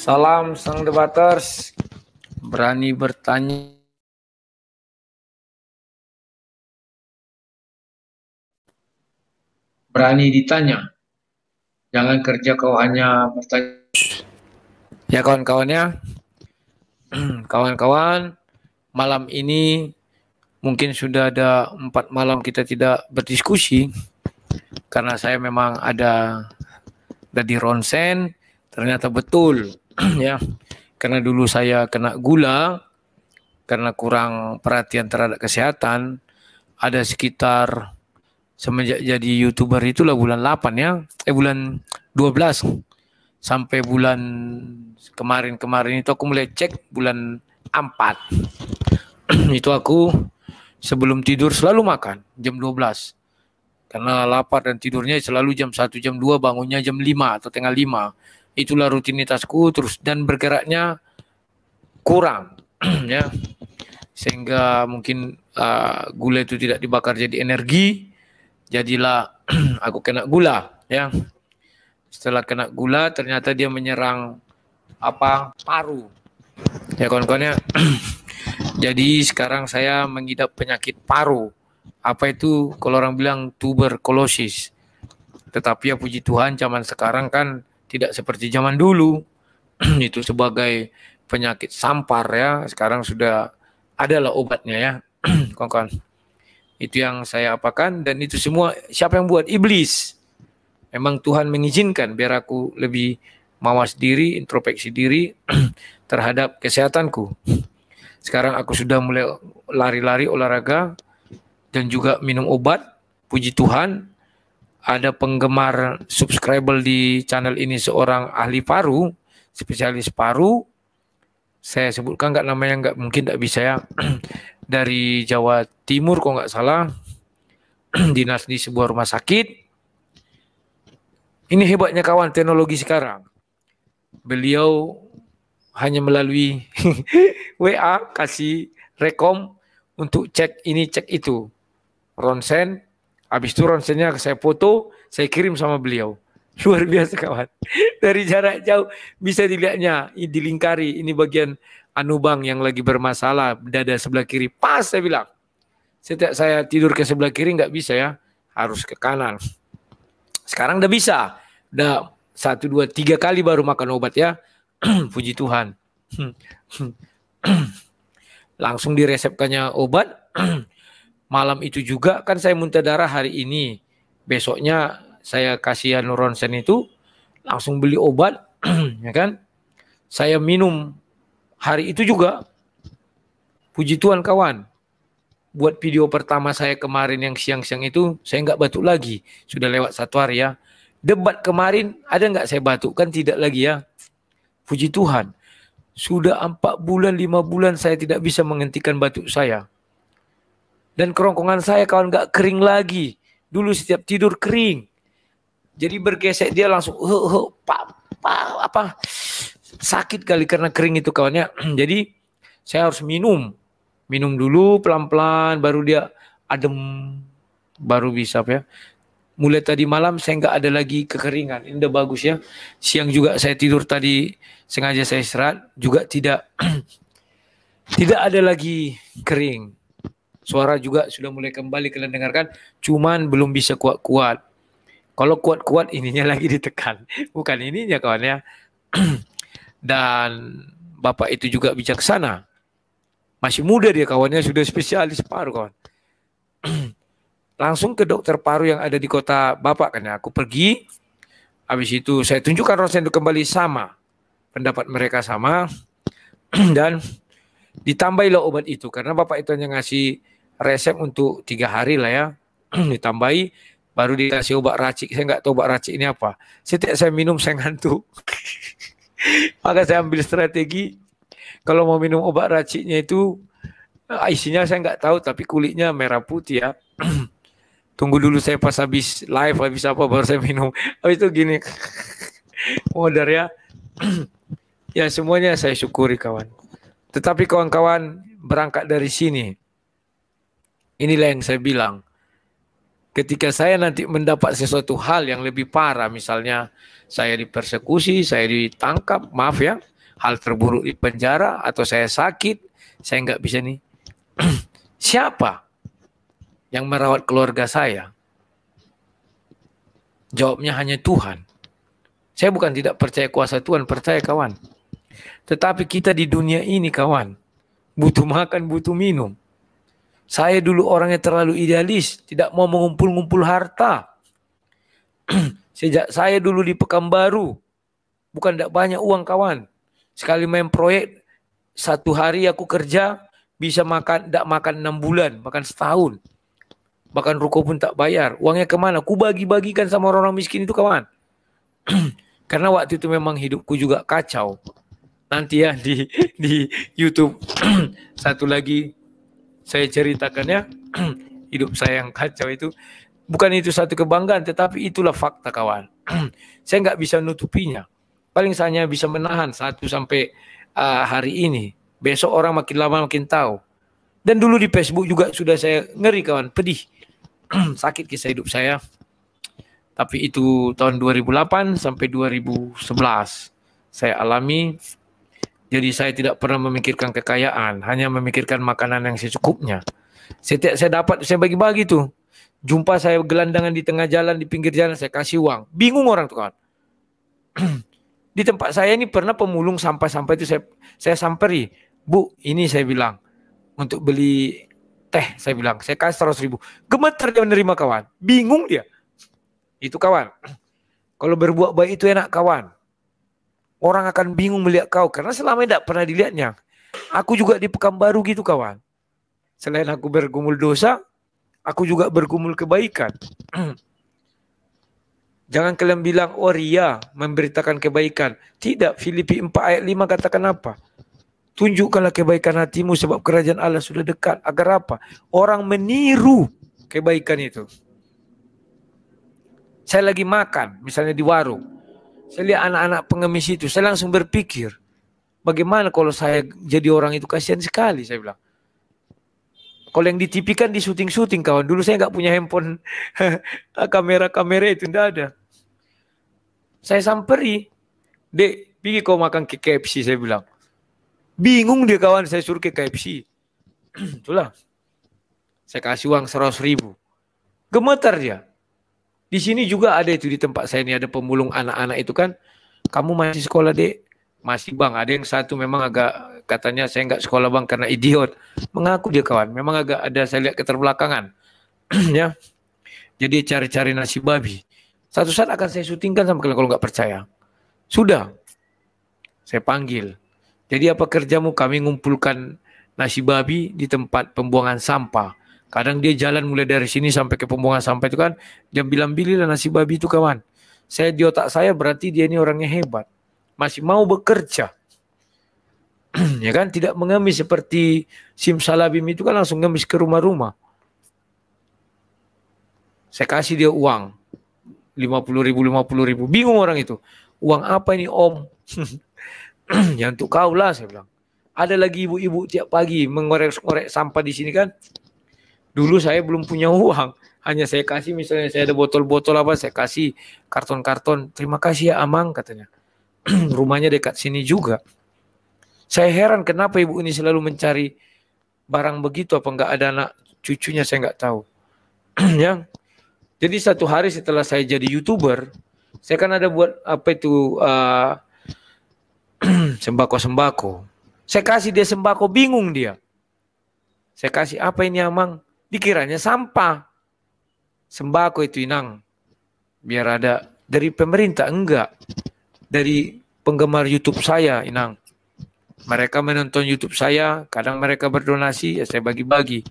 Salam sang debaters. Berani bertanya. Berani ditanya. Jangan kerja kau hanya bertanya. Ya kawan-kawannya. Kawan-kawan, malam ini mungkin sudah ada empat malam kita tidak berdiskusi karena saya memang ada ada di ronsen ternyata betul ya karena dulu saya kena gula karena kurang perhatian terhadap kesehatan ada sekitar semenjak jadi youtuber itulah bulan 8 ya eh bulan 12 sampai bulan kemarin-kemarin itu aku mulai cek bulan 4 itu aku sebelum tidur selalu makan jam 12 karena lapar dan tidurnya selalu jam 1 jam 2 bangunnya jam 5 atau tengah 5 itulah rutinitasku terus dan bergeraknya kurang ya sehingga mungkin uh, gula itu tidak dibakar jadi energi jadilah aku kena gula ya setelah kena gula ternyata dia menyerang apa paru ya kawan-kawannya jadi sekarang saya mengidap penyakit paru apa itu kalau orang bilang tuberkulosis tetapi ya puji Tuhan zaman sekarang kan tidak seperti zaman dulu itu sebagai penyakit sampar ya sekarang sudah adalah obatnya ya kawan-kawan itu yang saya apakan dan itu semua siapa yang buat iblis memang Tuhan mengizinkan biar aku lebih mawas diri introspeksi diri terhadap kesehatanku sekarang aku sudah mulai lari-lari olahraga dan juga minum obat puji Tuhan ada penggemar subscriber di channel ini seorang ahli paru, spesialis paru. Saya sebutkan nggak namanya nggak mungkin nggak bisa ya dari Jawa Timur kok nggak salah dinas di sebuah rumah sakit. Ini hebatnya kawan teknologi sekarang. Beliau hanya melalui WA kasih rekom untuk cek ini cek itu ronsen Habis itu ronsennya saya foto, saya kirim sama beliau. Luar biasa kawan. Dari jarak jauh bisa dilihatnya, dilingkari. Ini bagian anubang yang lagi bermasalah, dada sebelah kiri. Pas saya bilang. Setiap saya tidur ke sebelah kiri nggak bisa ya. Harus ke kanan. Sekarang udah bisa. Udah satu, dua, tiga kali baru makan obat ya. Puji Tuhan. Langsung diresepkannya obat. malam itu juga kan saya muntah darah hari ini. Besoknya saya kasih anuronsen itu langsung beli obat ya kan. Saya minum hari itu juga. Puji Tuhan kawan. Buat video pertama saya kemarin yang siang-siang itu saya nggak batuk lagi. Sudah lewat satu hari ya. Debat kemarin ada nggak saya batuk? Kan tidak lagi ya. Puji Tuhan. Sudah empat bulan, lima bulan saya tidak bisa menghentikan batuk saya. Dan kerongkongan saya kawan gak kering lagi. Dulu setiap tidur kering. Jadi bergesek dia langsung uh, uh, pa, pa, apa sakit kali karena kering itu kawannya. Jadi saya harus minum. Minum dulu pelan-pelan baru dia adem baru bisa ya. Mulai tadi malam saya nggak ada lagi kekeringan. Ini udah bagus ya. Siang juga saya tidur tadi sengaja saya istirahat juga tidak tidak ada lagi kering. Suara juga sudah mulai kembali kalian dengarkan, cuman belum bisa kuat-kuat. Kalau kuat-kuat ininya lagi ditekan, bukan ininya kawan ya. Dan bapak itu juga bijaksana. Masih muda dia kawannya sudah spesialis paru kawan. Langsung ke dokter paru yang ada di kota bapak kan ya. Aku pergi, habis itu saya tunjukkan rosen itu kembali sama. Pendapat mereka sama. Dan ditambahilah obat itu karena bapak itu hanya ngasih resep untuk tiga hari lah ya ditambahi baru dikasih obat racik saya nggak tahu obat racik ini apa setiap saya minum saya ngantuk maka saya ambil strategi kalau mau minum obat raciknya itu eh, isinya saya nggak tahu tapi kulitnya merah putih ya tunggu dulu saya pas habis live habis apa baru saya minum habis itu gini modar ya ya semuanya saya syukuri kawan tetapi kawan-kawan berangkat dari sini Inilah yang saya bilang. Ketika saya nanti mendapat sesuatu hal yang lebih parah, misalnya saya dipersekusi, saya ditangkap, maaf ya, hal terburuk di penjara, atau saya sakit, saya nggak bisa nih. Siapa yang merawat keluarga saya? Jawabnya hanya Tuhan. Saya bukan tidak percaya kuasa Tuhan, percaya kawan. Tetapi kita di dunia ini kawan, butuh makan, butuh minum. Saya dulu orangnya terlalu idealis, tidak mau mengumpul-ngumpul harta. Sejak saya dulu di Pekanbaru, bukan tidak banyak uang kawan. Sekali main proyek, satu hari aku kerja, bisa makan, tidak makan enam bulan, makan setahun. Makan ruko pun tak bayar. Uangnya kemana? Ku bagi-bagikan sama orang-orang miskin itu kawan. Karena waktu itu memang hidupku juga kacau. Nanti ya di di YouTube satu lagi saya ceritakannya hidup saya yang kacau itu bukan itu satu kebanggaan tetapi itulah fakta kawan. saya nggak bisa nutupinya. Paling saya bisa menahan satu sampai uh, hari ini. Besok orang makin lama makin tahu. Dan dulu di Facebook juga sudah saya ngeri kawan, pedih. Sakit kisah hidup saya. Tapi itu tahun 2008 sampai 2011 saya alami jadi saya tidak pernah memikirkan kekayaan, hanya memikirkan makanan yang secukupnya. Setiap saya dapat, saya bagi-bagi tuh. Jumpa saya gelandangan di tengah jalan, di pinggir jalan, saya kasih uang. Bingung orang tuh kan. di tempat saya ini pernah pemulung sampah-sampah itu saya saya samperi. Bu, ini saya bilang untuk beli teh saya bilang saya kasih seratus ribu. Gemeter dia menerima kawan, bingung dia. Itu kawan. Kalau berbuat baik itu enak kawan. Orang akan bingung melihat kau karena selama tidak pernah dilihatnya. Aku juga di Pekanbaru gitu kawan. Selain aku bergumul dosa, aku juga bergumul kebaikan. Jangan kalian bilang, oh ria, memberitakan kebaikan. Tidak, Filipi 4 ayat 5 katakan apa? Tunjukkanlah kebaikan hatimu sebab kerajaan Allah sudah dekat. Agar apa? Orang meniru kebaikan itu. Saya lagi makan, misalnya di warung. Saya lihat anak-anak pengemis itu, saya langsung berpikir, bagaimana kalau saya jadi orang itu kasihan sekali, saya bilang. Kalau yang ditipikan TV kan di syuting-syuting kawan. Dulu saya nggak punya handphone kamera-kamera itu ndak ada. Saya samperi. Dek, pergi kau makan ke KFC saya bilang. Bingung dia kawan saya suruh ke KFC. Itulah. Saya kasih uang seratus ribu. Gemeter dia. Di sini juga ada itu di tempat saya ini ada pemulung anak-anak itu kan. Kamu masih sekolah dek? Masih bang. Ada yang satu memang agak katanya saya nggak sekolah bang karena idiot. Mengaku dia kawan. Memang agak ada saya lihat keterbelakangan. ya. Jadi cari-cari nasi babi. Satu saat akan saya syutingkan sama kalian kalau nggak percaya. Sudah. Saya panggil. Jadi apa kerjamu? Kami ngumpulkan nasi babi di tempat pembuangan sampah. Kadang dia jalan mulai dari sini sampai ke pembuangan sampah itu kan dia bilang bililah nasi babi itu kawan. Saya di otak saya berarti dia ini orangnya hebat. Masih mau bekerja. ya kan tidak mengemis seperti simsalabim itu kan langsung ngemis ke rumah-rumah. Saya kasih dia uang. 50 ribu, 50 ribu. Bingung orang itu. Uang apa ini om? ya untuk kau lah saya bilang. Ada lagi ibu-ibu tiap pagi mengorek-ngorek sampah di sini kan. Dulu saya belum punya uang, hanya saya kasih misalnya saya ada botol-botol apa saya kasih karton-karton. Terima kasih ya Amang katanya. Rumahnya dekat sini juga. Saya heran kenapa ibu ini selalu mencari barang begitu apa enggak ada anak cucunya saya enggak tahu. ya. Jadi satu hari setelah saya jadi YouTuber, saya kan ada buat apa itu eh, sembako sembako-sembako. Saya kasih dia sembako bingung dia. Saya kasih apa ini Amang? dikiranya sampah. Sembako itu inang. Biar ada dari pemerintah enggak. Dari penggemar YouTube saya inang. Mereka menonton YouTube saya, kadang mereka berdonasi, ya saya bagi-bagi.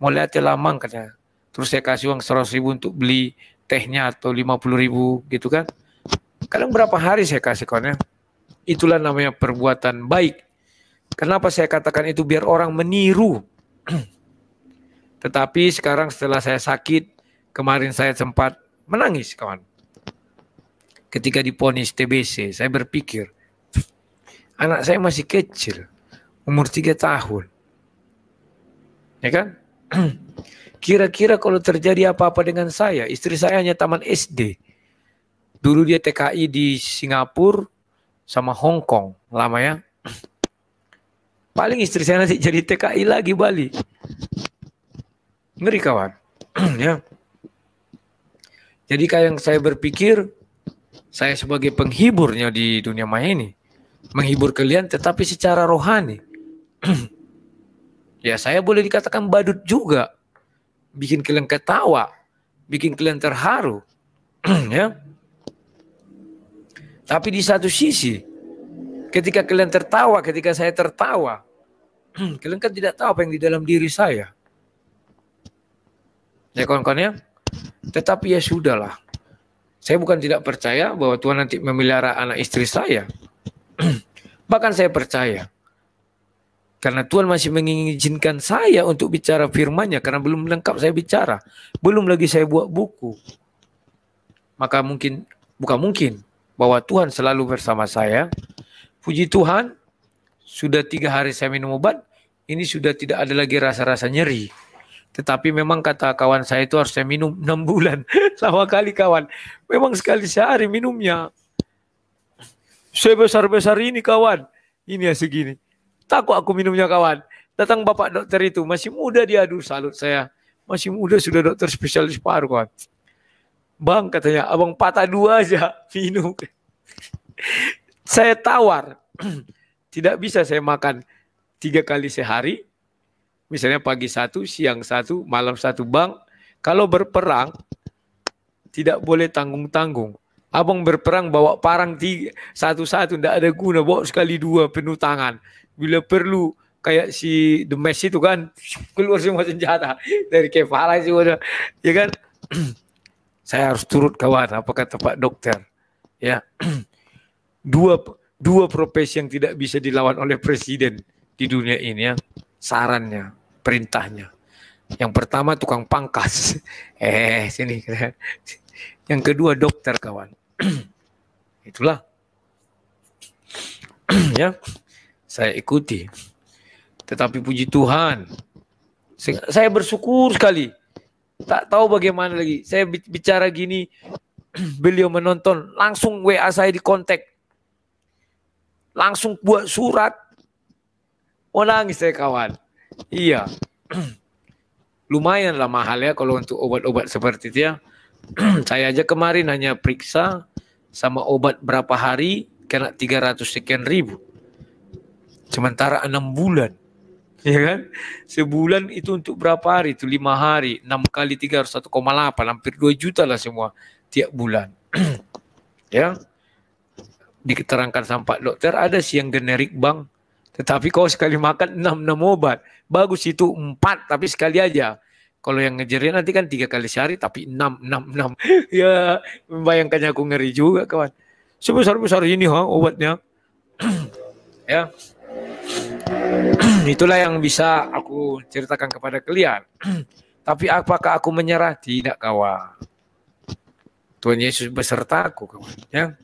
Mau lihat ya lamang katanya. Terus saya kasih uang 100 ribu untuk beli tehnya atau 50 ribu gitu kan. Kadang berapa hari saya kasih kawannya. Itulah namanya perbuatan baik. Kenapa saya katakan itu biar orang meniru Tetapi sekarang setelah saya sakit, kemarin saya sempat menangis kawan. Ketika diponis TBC, saya berpikir, anak saya masih kecil, umur 3 tahun. Ya kan? Kira-kira kalau terjadi apa-apa dengan saya, istri saya hanya taman SD. Dulu dia TKI di Singapura sama Hong Kong, lama ya. Paling istri saya nanti jadi TKI lagi Bali ngeri kawan ya jadi kayak yang saya berpikir saya sebagai penghiburnya di dunia maya ini menghibur kalian tetapi secara rohani ya saya boleh dikatakan badut juga bikin kalian ketawa bikin kalian terharu ya tapi di satu sisi ketika kalian tertawa ketika saya tertawa kalian kan tidak tahu apa yang di dalam diri saya Ya kawan-kawan ya. Tetapi ya sudahlah. Saya bukan tidak percaya bahwa Tuhan nanti memelihara anak istri saya. Bahkan saya percaya. Karena Tuhan masih mengizinkan saya untuk bicara firmannya. Karena belum lengkap saya bicara. Belum lagi saya buat buku. Maka mungkin, bukan mungkin. Bahwa Tuhan selalu bersama saya. Puji Tuhan. Sudah tiga hari saya minum obat. Ini sudah tidak ada lagi rasa-rasa nyeri. Tetapi memang kata kawan saya itu harusnya minum 6 bulan. Sama kali kawan. Memang sekali sehari minumnya. Sebesar-besar ini kawan. Ini ya segini. Takut aku minumnya kawan. Datang bapak dokter itu. Masih muda dia. Aduh salut saya. Masih muda sudah dokter spesialis paru kawan. Bang katanya. Abang patah dua aja. Minum. saya tawar. Tidak bisa saya makan tiga kali sehari misalnya pagi satu, siang satu, malam satu bang, Kalau berperang, tidak boleh tanggung-tanggung. Abang berperang bawa parang tiga, satu-satu, tidak ada guna. Bawa sekali dua penuh tangan. Bila perlu, kayak si The Mesh itu kan, keluar semua senjata dari kepala semua. Ya kan? Saya harus turut kawan, apa kata Pak Dokter. Ya. dua, dua profesi yang tidak bisa dilawan oleh presiden di dunia ini ya sarannya, perintahnya. Yang pertama tukang pangkas. Eh, sini. Yang kedua dokter kawan. Itulah. ya. Saya ikuti. Tetapi puji Tuhan. Saya bersyukur sekali. Tak tahu bagaimana lagi. Saya bicara gini, beliau menonton, langsung WA saya di kontak. Langsung buat surat mau nangis saya kawan. Iya. Lumayan lah mahal ya kalau untuk obat-obat seperti itu ya. saya aja kemarin hanya periksa sama obat berapa hari kena 300 sekian ribu. Sementara enam bulan. Ya kan? Sebulan itu untuk berapa hari? Itu lima hari. 6 kali 3 harus 1,8. Hampir 2 juta lah semua tiap bulan. ya. Diketerangkan sampai dokter ada sih yang generik bang tetapi kau sekali makan enam enam obat. Bagus itu empat tapi sekali aja. Kalau yang ngejarnya nanti kan tiga kali sehari tapi enam enam enam ya membayangkannya aku ngeri juga kawan. Sebesar-besar ini ha obatnya. ya. Itulah yang bisa aku ceritakan kepada kalian. tapi apakah aku menyerah? Tidak kawan. Tuhan Yesus beserta aku kawan. Ya.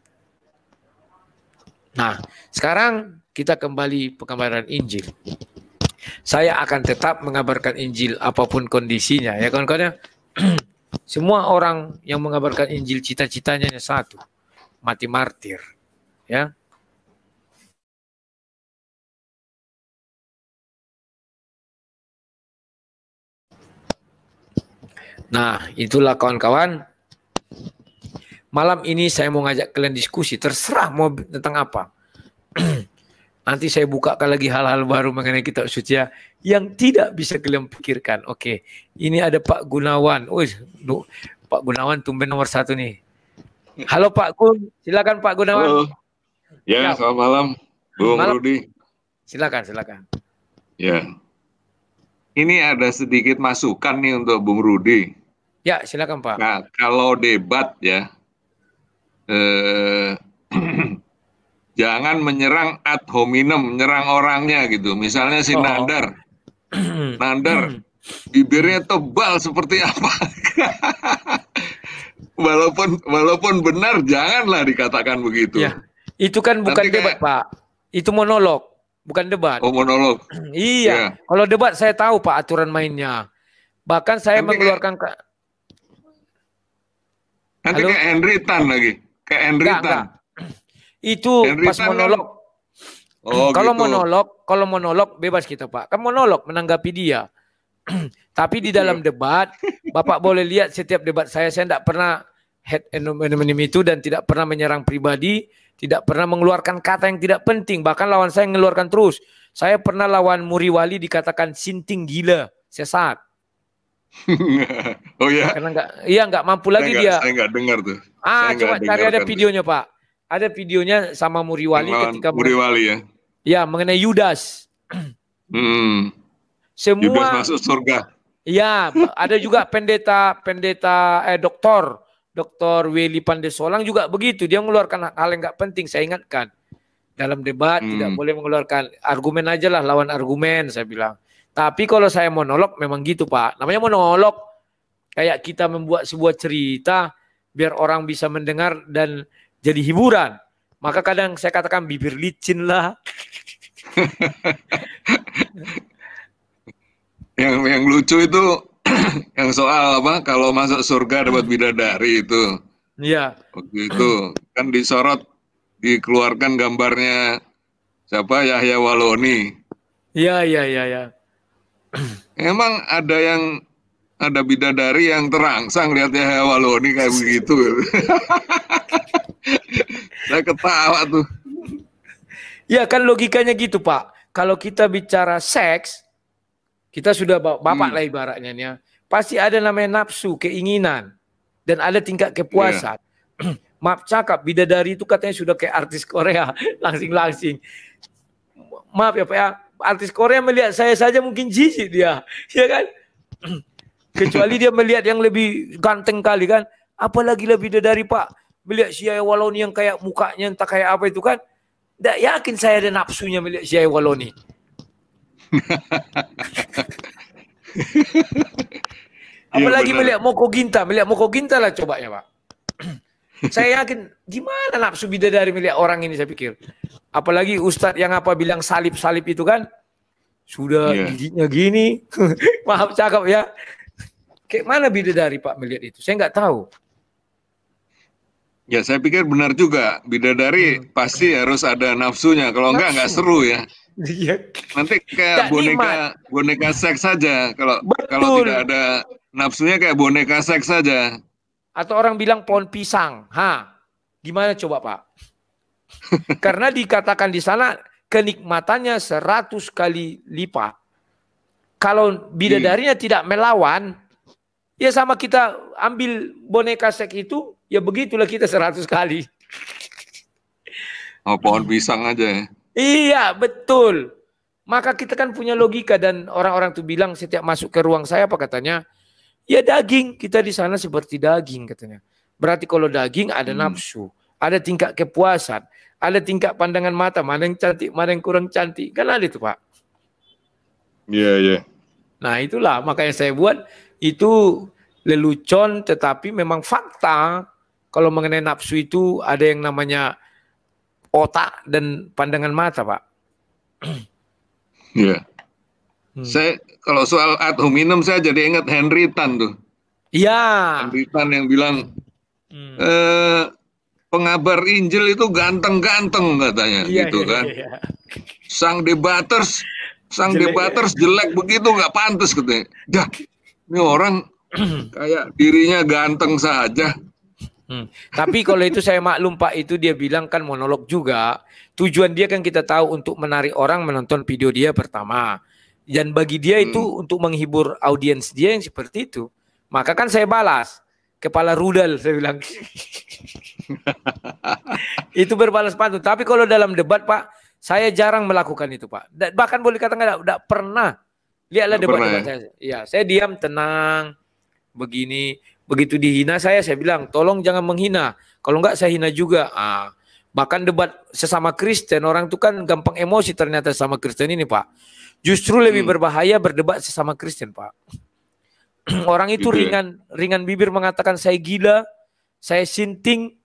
Nah sekarang kita kembali pengabaran Injil. Saya akan tetap mengabarkan Injil apapun kondisinya ya kawan-kawan. Ya? Semua orang yang mengabarkan Injil cita-citanya hanya satu, mati martir. Ya, Nah, itulah kawan-kawan. Malam ini saya mau ngajak kalian diskusi, terserah mau tentang apa. Nanti saya bukakan lagi hal-hal baru mengenai kitab suci ya, yang tidak bisa kalian pikirkan. Oke, ini ada Pak Gunawan. Wih, Pak Gunawan tumben nomor satu nih. Halo Pak Gun, silakan Pak Gunawan. Halo. Ya, ya. selamat malam, Bung malam. Rudi. Silakan, silakan. Ya, ini ada sedikit masukan nih untuk Bung Rudi. Ya, silakan Pak. Nah, kalau debat ya, eh, jangan menyerang ad hominem, menyerang orangnya gitu. Misalnya si oh. Nandar, Nandar hmm. bibirnya tebal seperti apa. walaupun walaupun benar janganlah dikatakan begitu. Ya. Itu kan bukan Nanti debat, Pak. Itu monolog, bukan debat. Oh, monolog. iya. Ya. Kalau debat saya tahu Pak aturan mainnya. Bahkan saya Nanti mengeluarkan kayak... Ke... Nanti Halo? kayak Henry Tan lagi. Kayak Henry Tan. Enggak. Itu Henry pas monolog. Oh, kalau gitu. monolog, kalau monolog bebas kita Pak. Kan monolog menanggapi dia. Tapi di dalam iya. debat, Bapak boleh lihat setiap debat saya saya tidak pernah head anonym itu dan tidak pernah menyerang pribadi, tidak pernah mengeluarkan kata yang tidak penting. Bahkan lawan saya mengeluarkan terus. Saya pernah lawan Muriwali dikatakan sinting gila, sesat. oh ya. iya nggak mampu lagi dia. Saya enggak dengar tuh. Ah, coba cari ada videonya, Pak ada videonya sama Muriwali Memang ketika Muriwali ya. Ya, mengenai Yudas. Hmm. Semua Yudas masuk surga. Ya, ada juga pendeta pendeta eh doktor doktor Weli Pandesolang juga begitu. Dia mengeluarkan hal yang nggak penting. Saya ingatkan dalam debat hmm. tidak boleh mengeluarkan argumen aja lah lawan argumen. Saya bilang. Tapi kalau saya monolog memang gitu pak. Namanya monolog kayak kita membuat sebuah cerita biar orang bisa mendengar dan jadi hiburan. Maka kadang saya katakan bibir licin lah. yang yang lucu itu yang soal apa kalau masuk surga dapat bidadari itu. Iya. Waktu itu kan disorot dikeluarkan gambarnya siapa Yahya Waloni. Iya iya iya iya. Emang ada yang ada bidadari yang terangsang lihat Yahya Waloni kayak begitu. Saya ketawa tuh. Ya kan logikanya gitu Pak. Kalau kita bicara seks, kita sudah bapak hmm. lah ibaratnya nih. Ya. Pasti ada namanya nafsu, keinginan. Dan ada tingkat kepuasan. Yeah. Iya. Maaf cakap, bidadari itu katanya sudah kayak artis Korea. Langsing-langsing. Maaf ya Pak ya, artis Korea melihat saya saja mungkin jijik dia. Ya kan? Kecuali dia melihat yang lebih ganteng kali kan. Apalagi lebih dari Pak melihat Syiah Waloni yang kayak mukanya entah kayak apa itu kan. Tidak yakin saya ada nafsunya melihat Syiah Waloni. Apalagi ya, melihat Moko Ginta, melihat Moko Ginta lah coba ya Pak. saya yakin gimana nafsu bidadari melihat orang ini saya pikir. Apalagi Ustadz yang apa bilang salib-salib itu kan sudah yeah. giginya gini. Maaf cakap ya. Kayak mana bidadari Pak melihat itu? Saya nggak tahu. Ya saya pikir benar juga bidadari hmm. pasti harus ada nafsunya kalau enggak enggak seru ya. Iya. Nanti kayak gak boneka nimat. boneka seks saja kalau Betul. kalau tidak ada nafsunya kayak boneka seks saja. Atau orang bilang pohon pisang. Ha. Gimana coba, Pak? Karena dikatakan di sana kenikmatannya 100 kali lipat. Kalau bidadarinya hmm. tidak melawan, ya sama kita ambil boneka seks itu Ya begitulah kita seratus kali. Oh, pohon pisang aja ya? Iya, betul. Maka kita kan punya logika dan orang-orang tuh bilang setiap masuk ke ruang saya apa katanya? Ya daging, kita di sana seperti daging katanya. Berarti kalau daging ada hmm. nafsu, ada tingkat kepuasan, ada tingkat pandangan mata, mana yang cantik, mana yang kurang cantik. Kan ada itu Pak. Iya, yeah, iya. Yeah. Nah itulah makanya saya buat itu lelucon tetapi memang fakta kalau mengenai nafsu itu ada yang namanya otak dan pandangan mata, Pak. Iya. Hmm. Saya kalau soal ad hominem saya jadi ingat Henry Tan tuh. Iya. Henry Tan yang bilang hmm. eh, pengabar Injil itu ganteng-ganteng katanya ya, gitu ya, kan. Ya, ya. Sang debaters, sang jelek, debaters ya. jelek begitu nggak pantas katanya. Dah, ini orang kayak dirinya ganteng saja Hmm. Tapi kalau itu saya maklum Pak itu dia bilang kan monolog juga. Tujuan dia kan kita tahu untuk menarik orang menonton video dia pertama. Dan bagi dia itu hmm. untuk menghibur audiens dia yang seperti itu. Maka kan saya balas kepala rudal saya bilang. itu berbalas pantun. Tapi kalau dalam debat Pak, saya jarang melakukan itu Pak. Bahkan boleh katakan tidak pernah. Lihatlah debat-debat ya? saya. Ya, saya diam tenang begini Begitu dihina saya, saya bilang, tolong jangan menghina. Kalau enggak saya hina juga. Ah, bahkan debat sesama Kristen, orang itu kan gampang emosi ternyata sama Kristen ini Pak. Justru lebih hmm. berbahaya berdebat sesama Kristen Pak. orang itu gitu ya? ringan ringan bibir mengatakan saya gila, saya sinting,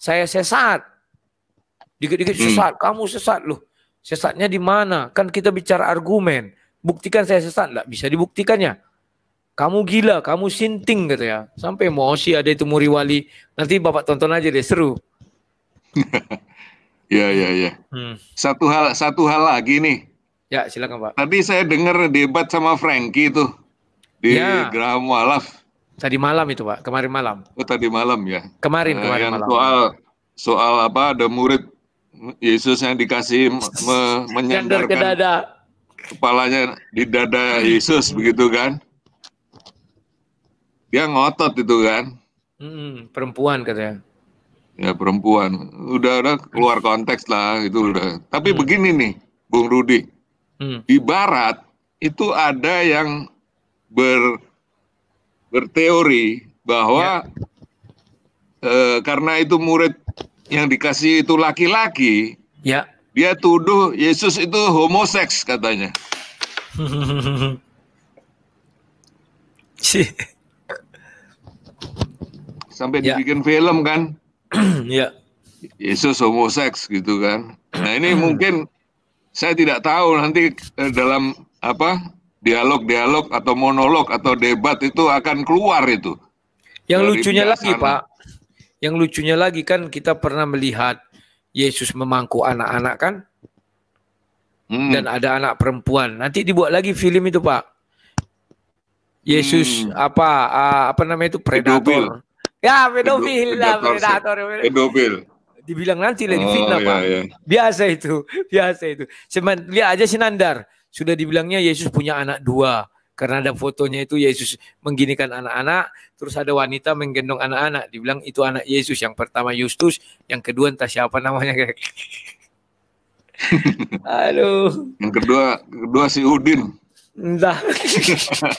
saya sesat. Dikit-dikit hmm. sesat, hmm. kamu sesat loh. Sesatnya di mana? Kan kita bicara argumen. Buktikan saya sesat, nggak bisa dibuktikannya kamu gila, kamu sinting gitu ya. Sampai emosi ada itu Muri Wali. Nanti Bapak tonton aja deh, seru. ya, ya, ya. Hmm. Satu hal satu hal lagi nih. Ya, silakan Pak. Tadi saya dengar debat sama Frankie itu di ya. Graham Tadi malam itu Pak, kemarin malam. Oh, tadi malam ya. Kemarin, eh, kemarin yang malam. Soal soal apa ada murid Yesus yang dikasih me menyandarkan ke dada. kepalanya di dada Yesus begitu kan? dia ngotot itu kan hmm, perempuan katanya ya perempuan udah udah keluar konteks lah itu udah tapi hmm. begini nih Bung Rudi hmm. di Barat itu ada yang ber berteori bahwa ya. eh, karena itu murid yang dikasih itu laki-laki ya dia tuduh Yesus itu homoseks katanya. sampai ya. dibikin film kan? Iya. Yesus homoseks gitu kan. Nah, ini mungkin saya tidak tahu nanti eh, dalam apa? dialog-dialog atau monolog atau debat itu akan keluar itu. Yang lucunya biasa. lagi, Pak. Yang lucunya lagi kan kita pernah melihat Yesus memangku anak-anak kan? Hmm. Dan ada anak perempuan. Nanti dibuat lagi film itu, Pak. Yesus hmm. apa uh, apa namanya itu predator. Ya pedofil lah predator. Pedofil. Dibilang nanti lah, oh, fitnah oh, pak. Iya. Biasa itu, biasa itu. Cuman lihat aja Sinandar sudah dibilangnya Yesus punya anak dua karena ada fotonya itu Yesus mengginikan anak-anak, terus ada wanita menggendong anak-anak. Dibilang itu anak Yesus yang pertama Yustus, yang kedua entah siapa namanya. Aduh. Yang kedua, kedua si Udin. Nah.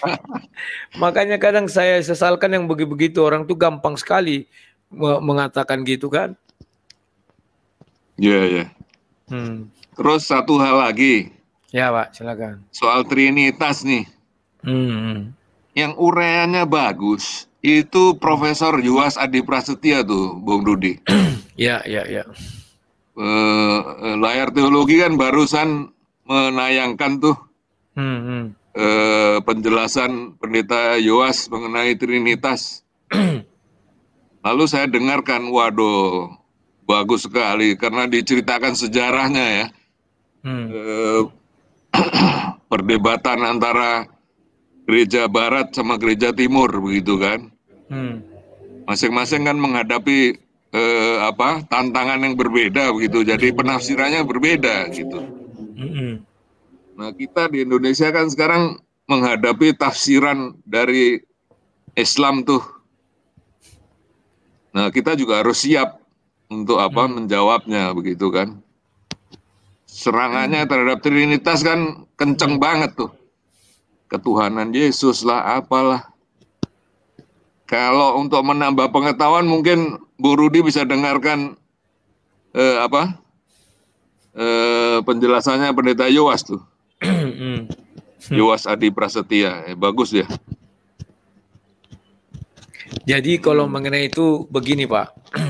Makanya kadang saya sesalkan yang begitu-begitu orang tuh gampang sekali mengatakan gitu kan. Iya, yeah, iya. Yeah. Hmm. Terus satu hal lagi. Ya, Pak, silakan. Soal trinitas nih. Hmm. hmm. Yang ureanya bagus itu Profesor Yuwas Adi Prasetya tuh, Bung Rudi. Iya, iya, iya. layar teologi kan barusan menayangkan tuh Hmm, hmm. eh, penjelasan pendeta Yoas mengenai Trinitas. Lalu saya dengarkan, waduh, bagus sekali karena diceritakan sejarahnya ya. Hmm. Eh, perdebatan antara gereja barat sama gereja timur begitu kan. masing hmm. Masing-masing kan menghadapi eh, apa tantangan yang berbeda begitu. Jadi penafsirannya berbeda gitu. Hmm, Nah, kita di Indonesia kan sekarang menghadapi tafsiran dari Islam tuh. Nah, kita juga harus siap untuk apa hmm. menjawabnya begitu kan. Serangannya hmm. terhadap Trinitas kan kenceng banget tuh. Ketuhanan Yesus lah apalah. Kalau untuk menambah pengetahuan mungkin Bu Rudi bisa dengarkan eh, apa eh, penjelasannya Pendeta Yowas tuh. Hmm. Yuwas Adi Prasetya, eh, bagus dia. Jadi kalau hmm. mengenai itu begini Pak,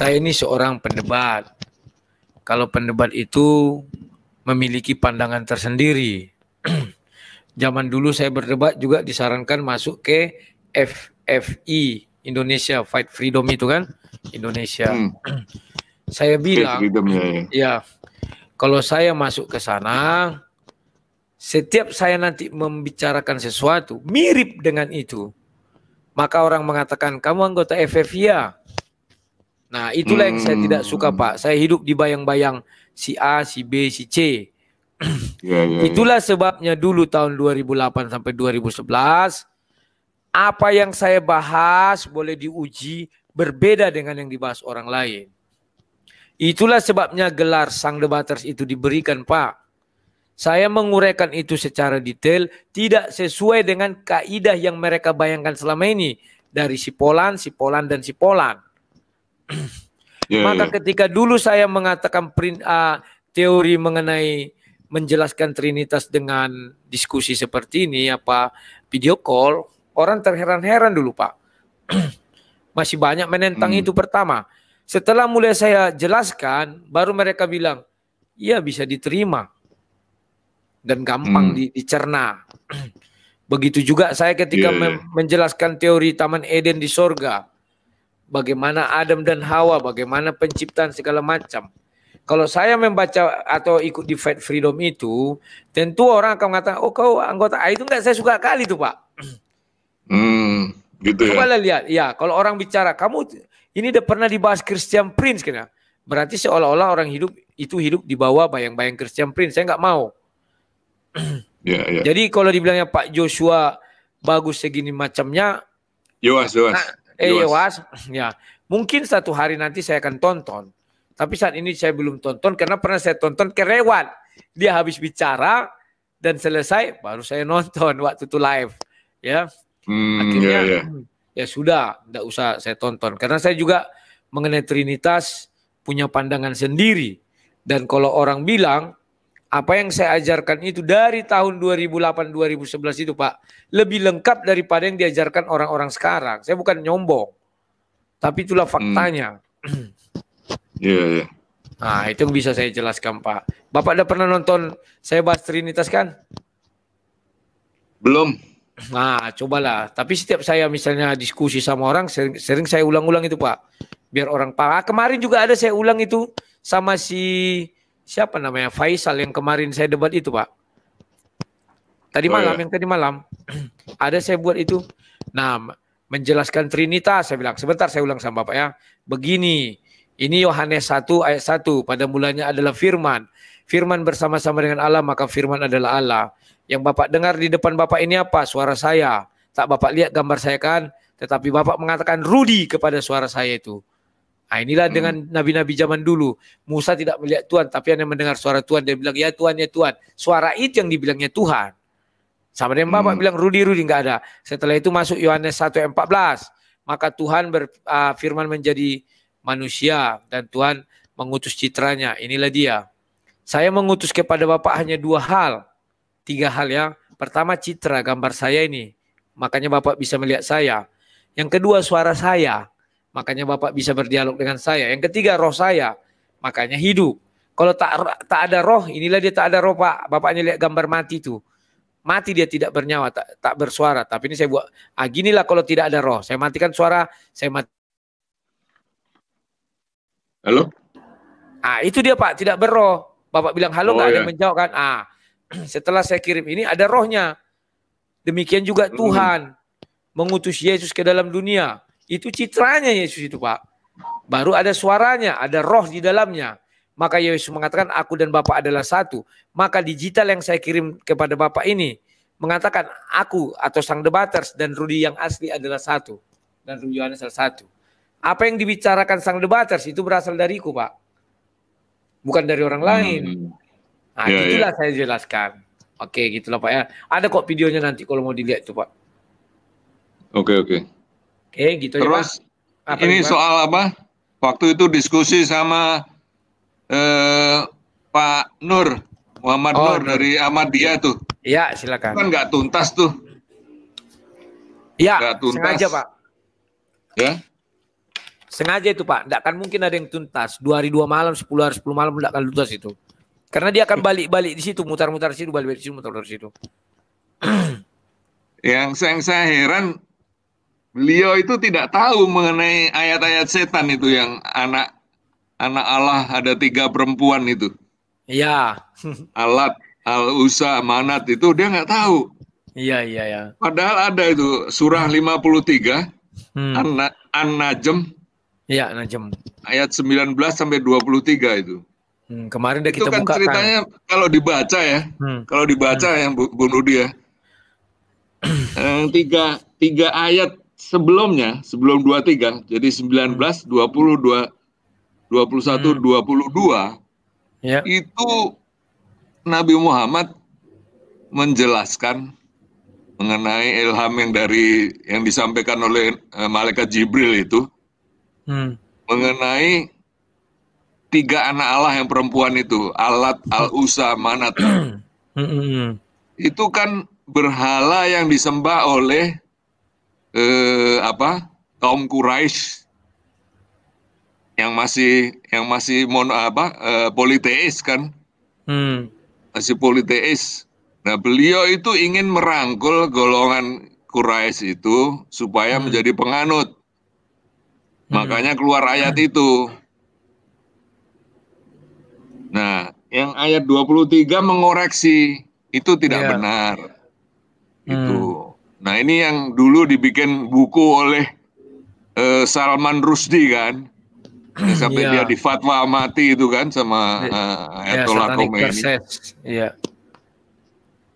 saya ini seorang pendebat. Kalau pendebat itu memiliki pandangan tersendiri. Zaman dulu saya berdebat juga disarankan masuk ke FFI Indonesia Fight Freedom itu kan Indonesia. Hmm. saya bilang, freedom, ya, ya. ya kalau saya masuk ke sana setiap saya nanti membicarakan sesuatu mirip dengan itu, maka orang mengatakan kamu anggota FF ya. Nah, itulah hmm. yang saya tidak suka, hmm. Pak. Saya hidup di bayang-bayang si A, si B, si C. yeah, yeah, ya, ya. itulah sebabnya dulu tahun 2008 sampai 2011 apa yang saya bahas boleh diuji berbeda dengan yang dibahas orang lain. Itulah sebabnya gelar Sang Debaters itu diberikan, Pak saya menguraikan itu secara detail, tidak sesuai dengan kaidah yang mereka bayangkan selama ini dari si si Poland, dan si yeah, ya, ya, Maka yeah. ketika dulu saya mengatakan print, uh, teori mengenai menjelaskan Trinitas dengan diskusi seperti ini apa video call, orang terheran-heran dulu Pak. Masih banyak menentang mm. itu pertama. Setelah mulai saya jelaskan, baru mereka bilang, "Iya bisa diterima." dan gampang hmm. di, dicerna. Begitu juga saya ketika yeah, iya, iya. yeah. menjelaskan teori Taman Eden di sorga, bagaimana Adam dan Hawa, bagaimana penciptaan segala macam. Kalau saya membaca atau ikut di Fed Freedom itu, tentu orang akan mengatakan, oh kau anggota A itu enggak saya suka kali tuh pak. Hmm, gitu ya. lihat, ya kalau orang bicara, kamu ini udah pernah dibahas Christian Prince kena. Berarti seolah-olah orang hidup itu hidup di bawah bayang-bayang Christian Prince. Saya nggak mau yeah, yeah. Ya. Jadi kalau dibilangnya Pak Joshua bagus segini macamnya, Yowas, Yowas. Nah, eh, Yowas, ya. Mungkin satu hari nanti saya akan tonton. Tapi saat ini saya belum tonton karena pernah saya tonton kerewan. Dia habis bicara dan selesai baru saya nonton waktu itu live. Ya. Hmm, Akhirnya yeah, yeah. Hmm, ya sudah, tidak usah saya tonton karena saya juga mengenai Trinitas punya pandangan sendiri. Dan kalau orang bilang apa yang saya ajarkan itu dari tahun 2008-2011 itu Pak, lebih lengkap daripada yang diajarkan orang-orang sekarang. Saya bukan nyombong, tapi itulah hmm. faktanya. Iya, hmm. yeah, yeah. Nah, itu bisa saya jelaskan Pak. Bapak udah pernah nonton saya bahas Trinitas kan? Belum. Nah, cobalah. Tapi setiap saya misalnya diskusi sama orang, sering, sering saya ulang-ulang itu Pak. Biar orang paham. Ah, kemarin juga ada saya ulang itu sama si siapa namanya Faisal yang kemarin saya debat itu pak tadi oh, malam ya. yang tadi malam ada saya buat itu nah menjelaskan Trinitas saya bilang sebentar saya ulang sama Bapak ya begini ini Yohanes 1 ayat 1 pada mulanya adalah firman firman bersama-sama dengan Allah maka firman adalah Allah yang Bapak dengar di depan Bapak ini apa suara saya tak Bapak lihat gambar saya kan tetapi Bapak mengatakan Rudi kepada suara saya itu Nah, inilah hmm. dengan nabi-nabi zaman dulu. Musa tidak melihat Tuhan, tapi hanya mendengar suara Tuhan. Dia bilang, ya Tuhan, ya Tuhan. Suara itu yang dibilangnya Tuhan. Sama dengan Bapak hmm. bilang, Rudi, Rudi, nggak ada. Setelah itu masuk Yohanes 1 ayat 14. Maka Tuhan berfirman ah, uh, menjadi manusia dan Tuhan mengutus citranya. Inilah dia. Saya mengutus kepada Bapak hanya dua hal. Tiga hal ya. Pertama citra, gambar saya ini. Makanya Bapak bisa melihat saya. Yang kedua suara saya. Makanya Bapak bisa berdialog dengan saya. Yang ketiga roh saya, makanya hidup. Kalau tak tak ada roh, inilah dia tak ada roh Pak. Bapaknya lihat gambar mati itu. Mati dia tidak bernyawa, tak, tak bersuara. Tapi ini saya buat, ah ginilah kalau tidak ada roh. Saya matikan suara, saya mati. Halo? Ah itu dia Pak, tidak berroh. Bapak bilang halo oh, nggak oh, ya. ada iya. yang menjawab kan? Ah setelah saya kirim ini ada rohnya. Demikian juga hmm. Tuhan mengutus Yesus ke dalam dunia. Itu citranya Yesus itu Pak. Baru ada suaranya, ada roh di dalamnya. Maka Yesus mengatakan aku dan Bapak adalah satu. Maka digital yang saya kirim kepada Bapak ini mengatakan aku atau sang debaters dan Rudi yang asli adalah satu. Dan Rudi Yohanes adalah satu. Apa yang dibicarakan sang debaters itu berasal dariku Pak. Bukan dari orang lain. Hmm. Nah, ya, ya. itulah ya. saya jelaskan. Oke, gitulah Pak ya. Ada kok videonya nanti kalau mau dilihat itu Pak. Oke, oke. Oke, gitu Terus, ya Pak. Apa ini soal apa? Waktu itu diskusi sama eh, Pak Nur Muhammad oh, Nur dari Ahmadiyah tuh. Iya, silakan. Kan nggak tuntas tuh. Iya, sengaja Pak. Ya. Sengaja itu Pak, Nggak akan mungkin ada yang tuntas. Dua hari dua malam, sepuluh hari sepuluh malam nggak akan tuntas itu. Karena dia akan balik-balik di situ, mutar-mutar di situ, balik-balik di situ, mutar-mutar di situ. yang yang saya heran beliau itu tidak tahu mengenai ayat-ayat setan itu yang anak anak Allah ada tiga perempuan itu. Iya. Alat, Al Usa, Manat itu dia nggak tahu. Iya iya ya. Padahal ada itu surah 53 hmm. anak An-Najm. Iya, Najm. Ayat 19 sampai 23 itu. Hmm, kemarin udah kita itu kan buka, ceritanya kalau dibaca ya, hmm. kalau dibaca hmm. yang bunuh dia. yang eh, tiga tiga ayat sebelumnya, sebelum 23, jadi 19, 20, hmm. puluh 21, hmm. 22, ya. itu Nabi Muhammad menjelaskan mengenai ilham yang dari yang disampaikan oleh eh, malaikat Jibril itu hmm. mengenai tiga anak Allah yang perempuan itu Alat, Al Usa, Manat. Hmm, hmm, itu kan berhala yang disembah oleh eh, apa kaum Quraisy yang masih yang masih mon apa eh, politeis kan hmm. masih politeis nah beliau itu ingin merangkul golongan Quraisy itu supaya hmm. menjadi penganut hmm. makanya keluar ayat hmm. itu nah yang ayat 23 mengoreksi itu tidak yeah. benar hmm. itu Nah ini yang dulu dibikin buku oleh uh, Salman Rusdi kan, sampai yeah. dia difatwa mati itu kan sama uh, Ayatollah yeah, Khomeini. Iya. ya. Yeah.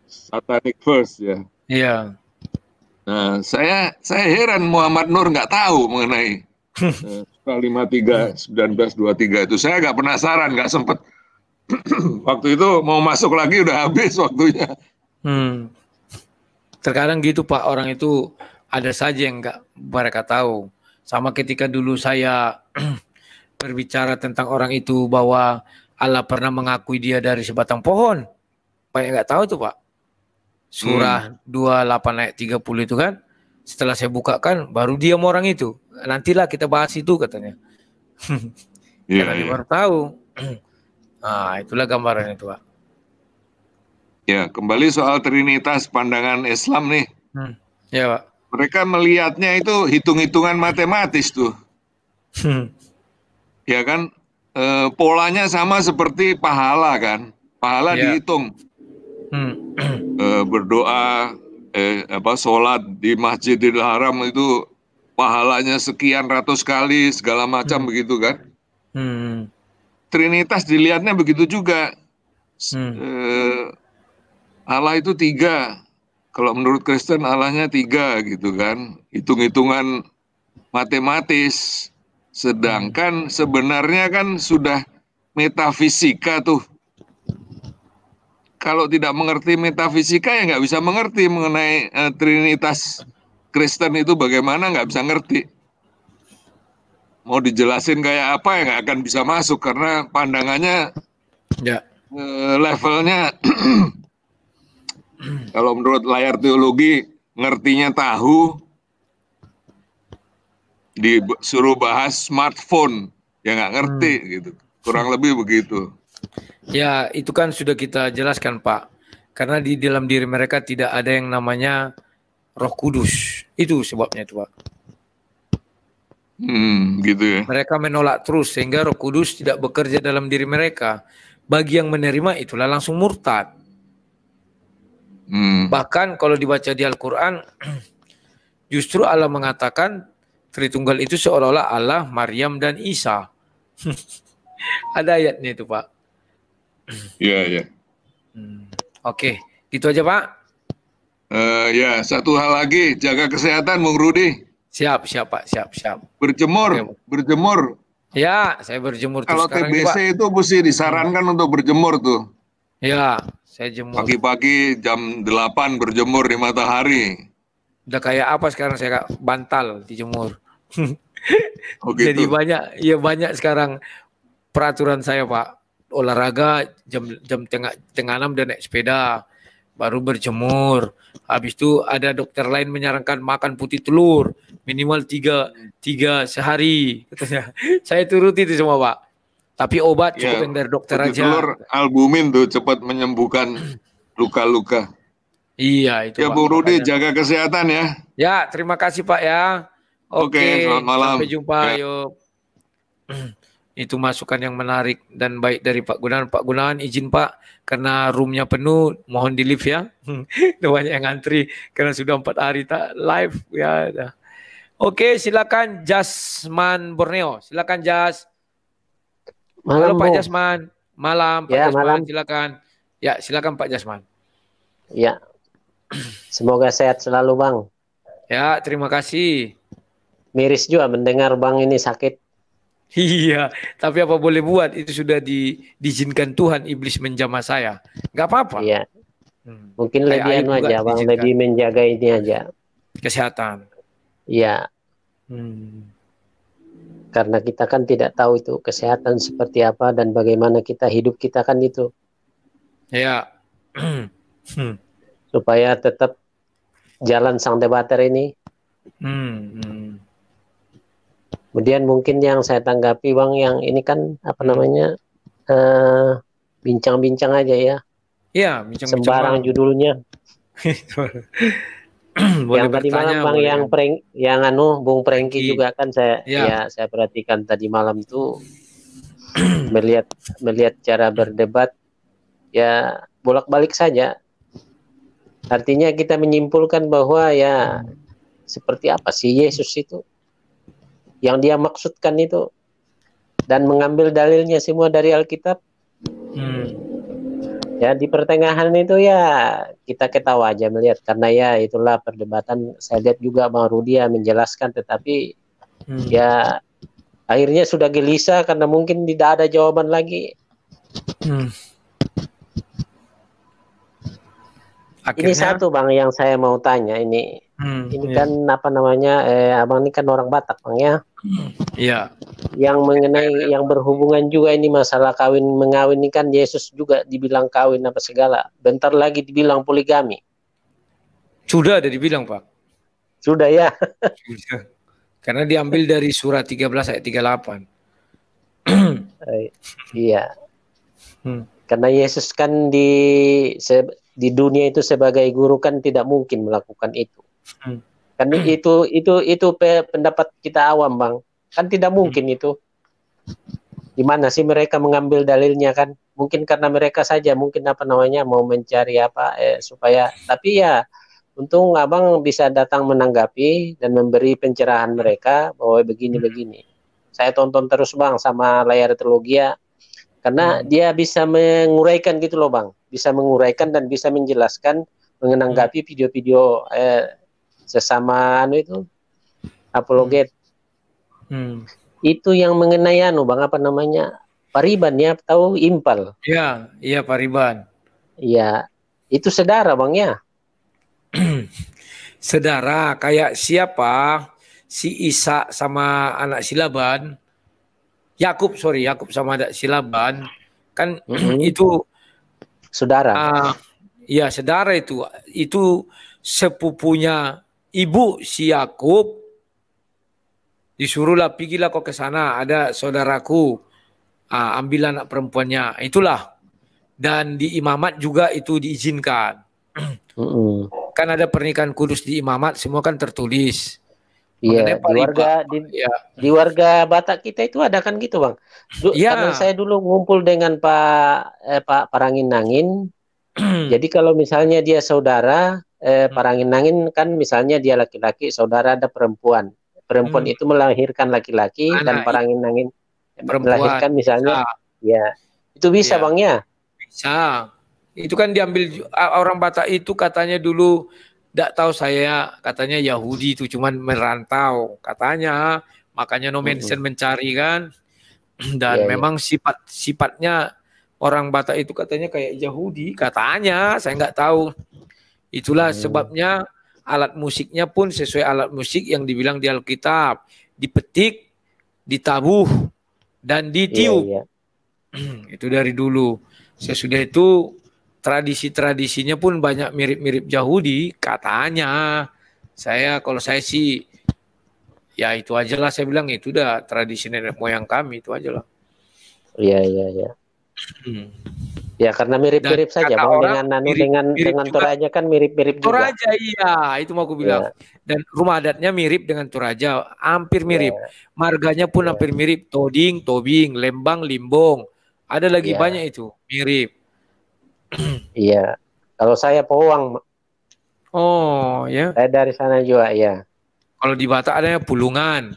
Satanic first ya. Yeah. Iya. Nah saya saya heran Muhammad Nur nggak tahu mengenai eh, lima tiga sembilan belas dua tiga itu saya nggak penasaran nggak sempet waktu itu mau masuk lagi udah habis waktunya. Hmm terkadang gitu Pak orang itu ada saja yang nggak mereka tahu. Sama ketika dulu saya berbicara tentang orang itu bahwa Allah pernah mengakui dia dari sebatang pohon. Banyak nggak tahu tuh Pak. Surah hmm. 28 ayat 30 itu kan. Setelah saya bukakan baru dia orang itu. Nantilah kita bahas itu katanya. Iya, yeah, yeah. baru tahu. nah, itulah gambarannya tuh Pak. Ya, kembali soal trinitas pandangan Islam nih. Hmm. Ya, Pak. Mereka melihatnya itu hitung-hitungan matematis tuh. Hmm. Ya kan? E, polanya sama seperti pahala kan? Pahala ya. dihitung. Hmm. E, berdoa, eh apa sholat di Masjidil Haram itu pahalanya sekian ratus kali segala macam hmm. begitu kan? Hmm. Trinitas dilihatnya begitu juga. Hmm. E, Allah itu tiga. Kalau menurut Kristen Allahnya tiga gitu kan. Hitung-hitungan matematis. Sedangkan hmm. sebenarnya kan sudah metafisika tuh. Kalau tidak mengerti metafisika ya nggak bisa mengerti mengenai uh, Trinitas Kristen itu bagaimana nggak bisa ngerti. Mau dijelasin kayak apa ya nggak akan bisa masuk karena pandangannya ya. Uh, levelnya Kalau menurut layar teologi, ngertinya tahu, disuruh bahas smartphone, ya nggak ngerti hmm. gitu. Kurang lebih begitu. Ya, itu kan sudah kita jelaskan Pak. Karena di dalam diri mereka tidak ada yang namanya roh kudus. Itu sebabnya itu Pak. Hmm, gitu ya. Mereka menolak terus sehingga roh kudus tidak bekerja dalam diri mereka. Bagi yang menerima itulah langsung murtad. Hmm. Bahkan kalau dibaca di Al-Quran, justru Allah mengatakan Tritunggal itu seolah-olah Allah, Maryam, dan Isa. Ada ayatnya itu, Pak. Iya, yeah, iya. Yeah. Hmm. Oke, okay. gitu aja, Pak. Uh, ya, satu hal lagi, jaga kesehatan, Bung Rudi. Siap, siap, Pak. Siap, siap. Berjemur, okay. berjemur. Ya, saya berjemur. Kalau TBC itu mesti disarankan hmm. untuk berjemur tuh. Ya, saya jemur. Pagi-pagi jam 8 berjemur di matahari. Udah kayak apa sekarang saya Bantal dijemur. oh gitu. Jadi banyak, ya banyak sekarang peraturan saya pak. Olahraga jam jam tengah tengah enam dan naik sepeda, baru berjemur. Habis itu ada dokter lain menyarankan makan putih telur minimal tiga tiga sehari. Katanya. Saya turuti itu semua pak. Tapi obat ya, cukup ya, yang dari dokter aja. Telur albumin tuh cepat menyembuhkan luka-luka. Iya itu. Ya Pak, Bung Rudi jaga kesehatan ya. Ya terima kasih Pak ya. Oke, Oke selamat malam. Sampai jumpa. Ya. Yuk. Itu masukan yang menarik dan baik dari Pak Gunawan. Pak Gunawan izin Pak karena roomnya penuh mohon di lift ya. Banyak yang antri karena sudah empat hari tak live ya. Oke silakan Jasman Borneo. Silakan Jas. Malam, Halo Pak Bu. Jasman. Malam Pak ya, Jasman, malam. silakan. Ya, silakan Pak Jasman. Ya. Semoga sehat selalu, Bang. Ya, terima kasih. Miris juga mendengar Bang ini sakit. Iya, tapi apa boleh buat itu sudah di, diizinkan Tuhan iblis menjamah saya. Gak apa-apa. Iya. Hmm. Mungkin lebih anu aja, Bang, lebih menjaga ini aja. Kesehatan. Iya. Hmm karena kita kan tidak tahu itu kesehatan seperti apa dan bagaimana kita hidup kita kan itu. Ya. Supaya tetap jalan sang debater ini. Hmm. Kemudian mungkin yang saya tanggapi bang, yang ini kan apa namanya bincang eh, bincang-bincang aja ya. Iya, bincang Sembarang judulnya. yang tadi malam bang boleh. yang prank yang anu bung Prengki iya. juga kan saya ya. ya saya perhatikan tadi malam tuh melihat melihat cara berdebat ya bolak balik saja artinya kita menyimpulkan bahwa ya seperti apa sih Yesus itu yang dia maksudkan itu dan mengambil dalilnya semua dari Alkitab hmm ya di pertengahan itu ya kita ketawa aja melihat karena ya itulah perdebatan saya lihat juga Bang Rudi ya menjelaskan tetapi hmm. ya akhirnya sudah gelisah karena mungkin tidak ada jawaban lagi. Hmm. Akhirnya, ini satu Bang yang saya mau tanya ini Hmm, ini iya. kan apa namanya eh, abang ini kan orang Batak bang ya. Iya. Yang mengenai yang berhubungan juga ini masalah kawin mengawin ini kan Yesus juga dibilang kawin apa segala. Bentar lagi dibilang poligami. Sudah ada dibilang pak. Sudah ya. Sudah. Karena diambil dari tiga 13 ayat 38. Eh, iya. Hmm. Karena Yesus kan di di dunia itu sebagai guru kan tidak mungkin melakukan itu. Hmm. Kan hmm. itu itu itu pendapat kita awam, Bang. Kan tidak hmm. mungkin hmm. itu. Gimana sih mereka mengambil dalilnya kan? Mungkin karena mereka saja mungkin apa namanya mau mencari apa eh, supaya tapi ya untung Abang bisa datang menanggapi dan memberi pencerahan mereka bahwa begini-begini. Hmm. Saya tonton terus, Bang, sama layar teologia ya. karena hmm. dia bisa menguraikan gitu loh bang bisa menguraikan dan bisa menjelaskan mengenanggapi hmm. video-video eh, sesama anu itu apologet. Hmm. Itu yang mengenai anu Bang apa namanya? Pariban ya tahu Impal. Iya, iya Pariban. Iya. Itu saudara Bang ya. saudara kayak siapa? Si Isa sama anak Silaban. Yakub sorry Yakub sama anak Silaban kan itu saudara. Uh, ah, ya saudara itu itu sepupunya ibu si Yakub disuruhlah pergilah kau ke sana ada saudaraku ah, ambil anak perempuannya itulah dan di imamat juga itu diizinkan mm -hmm. kan ada pernikahan kudus di imamat semua kan tertulis Iya, di warga di, ya. di warga Batak kita itu ada kan gitu, Bang. Du, ya. Karena saya dulu ngumpul dengan Pak eh, Pak Parangin Nangin. jadi kalau misalnya dia saudara, eh, hmm. para angin kan misalnya dia laki-laki, saudara ada perempuan. Perempuan hmm. itu melahirkan laki-laki dan parangin-angin melahirkan misalnya ah. ya. Itu bisa ya. Bang ya? Bisa. Itu kan diambil orang Batak itu katanya dulu tidak tahu saya katanya Yahudi itu cuman merantau katanya makanya no hmm. mention hmm. mencari kan dan yeah, iya. memang yeah. sifat sifatnya orang Batak itu katanya kayak Yahudi katanya saya nggak tahu Itulah hmm. sebabnya alat musiknya pun sesuai alat musik yang dibilang di Alkitab, dipetik, ditabuh dan ditiup. Yeah, iya, iya. yeah. itu dari dulu. Sesudah itu tradisi-tradisinya pun banyak mirip-mirip Yahudi katanya. Saya kalau saya sih ya itu aja lah saya bilang itu udah tradisi nenek moyang kami itu aja lah. Iya yeah, iya iya. Hmm. Ya karena mirip-mirip saja, mau dengan Nanu dengan mirip dengan Toraja kan mirip-mirip juga. Toraja iya, itu mau aku ya. bilang. Yeah. Dan rumah adatnya mirip dengan Toraja, hampir ya. mirip. Yeah. Marganya pun yeah. hampir mirip, Toding, Tobing, Lembang, Limbong. Ada lagi yeah. banyak itu, mirip. Iya. Kalau saya Pawang. Oh, ya. Saya dari sana juga, ya. Kalau di Batak ada Pulungan.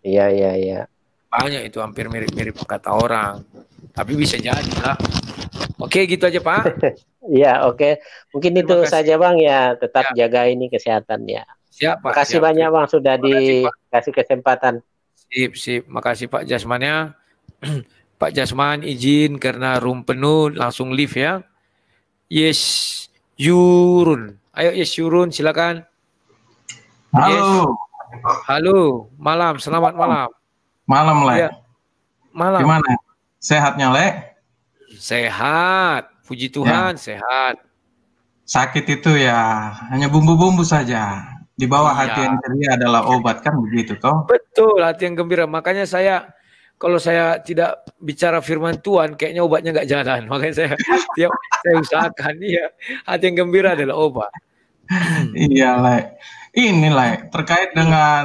Iya, iya, iya. Banyak itu hampir mirip-mirip kata orang tapi bisa jadi lah. Oke, gitu aja Pak. Iya, oke. Mungkin itu saja Bang ya, tetap ya. jaga ini kesehatan ya. Siap Pak. Makasih siap, banyak Bang sudah dikasih kesempatan. Sip, sip. Makasih Pak ya. Pak Jasman izin karena room penuh langsung live ya. Yes, Yurun. Ayo Yes Yurun silakan. Halo. Yes. Halo, malam. Selamat malam. Malam lah. Ya. ya. Malam. Gimana? Sehatnya, Le? Sehat. Puji ya. Tuhan, ya. sehat. Sakit itu ya hanya bumbu-bumbu saja. Di bawah ya. hati yang ceria adalah obat kan begitu toh? Betul, hati yang gembira. Makanya saya kalau saya tidak bicara firman Tuhan, kayaknya obatnya nggak jalan. Makanya saya tiap saya usahakan ya hati yang gembira adalah obat. iya, Le. Ini lek terkait dengan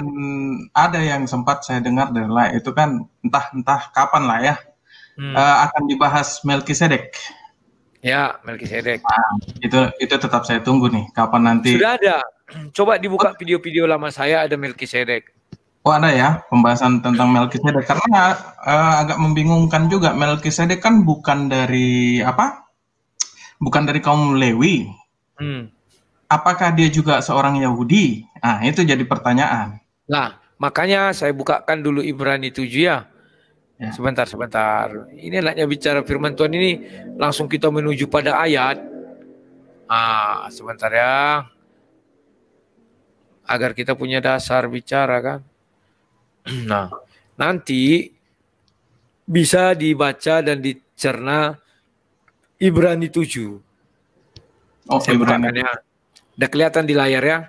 ada yang sempat saya dengar dari lek itu kan entah-entah kapan lah ya, hmm. uh, akan dibahas Melkisedek. Ya, Melkisedek. Nah, itu itu tetap saya tunggu nih kapan nanti. Sudah ada. Coba dibuka video-video lama saya ada Melkisedek. Oh ada ya pembahasan tentang Melkisedek karena uh, agak membingungkan juga Melkisedek kan bukan dari apa? Bukan dari kaum Lewi. Hmm. Apakah dia juga seorang Yahudi? Nah itu jadi pertanyaan. Nah makanya saya bukakan dulu Ibrani 7 ya. Ya. Sebentar, sebentar. Ini enaknya bicara firman Tuhan ini langsung kita menuju pada ayat. Ah, sebentar ya. Agar kita punya dasar bicara kan. Nah, nanti bisa dibaca dan dicerna Ibrani 7. Oh, Ibrani. Udah ya. kelihatan di layar ya?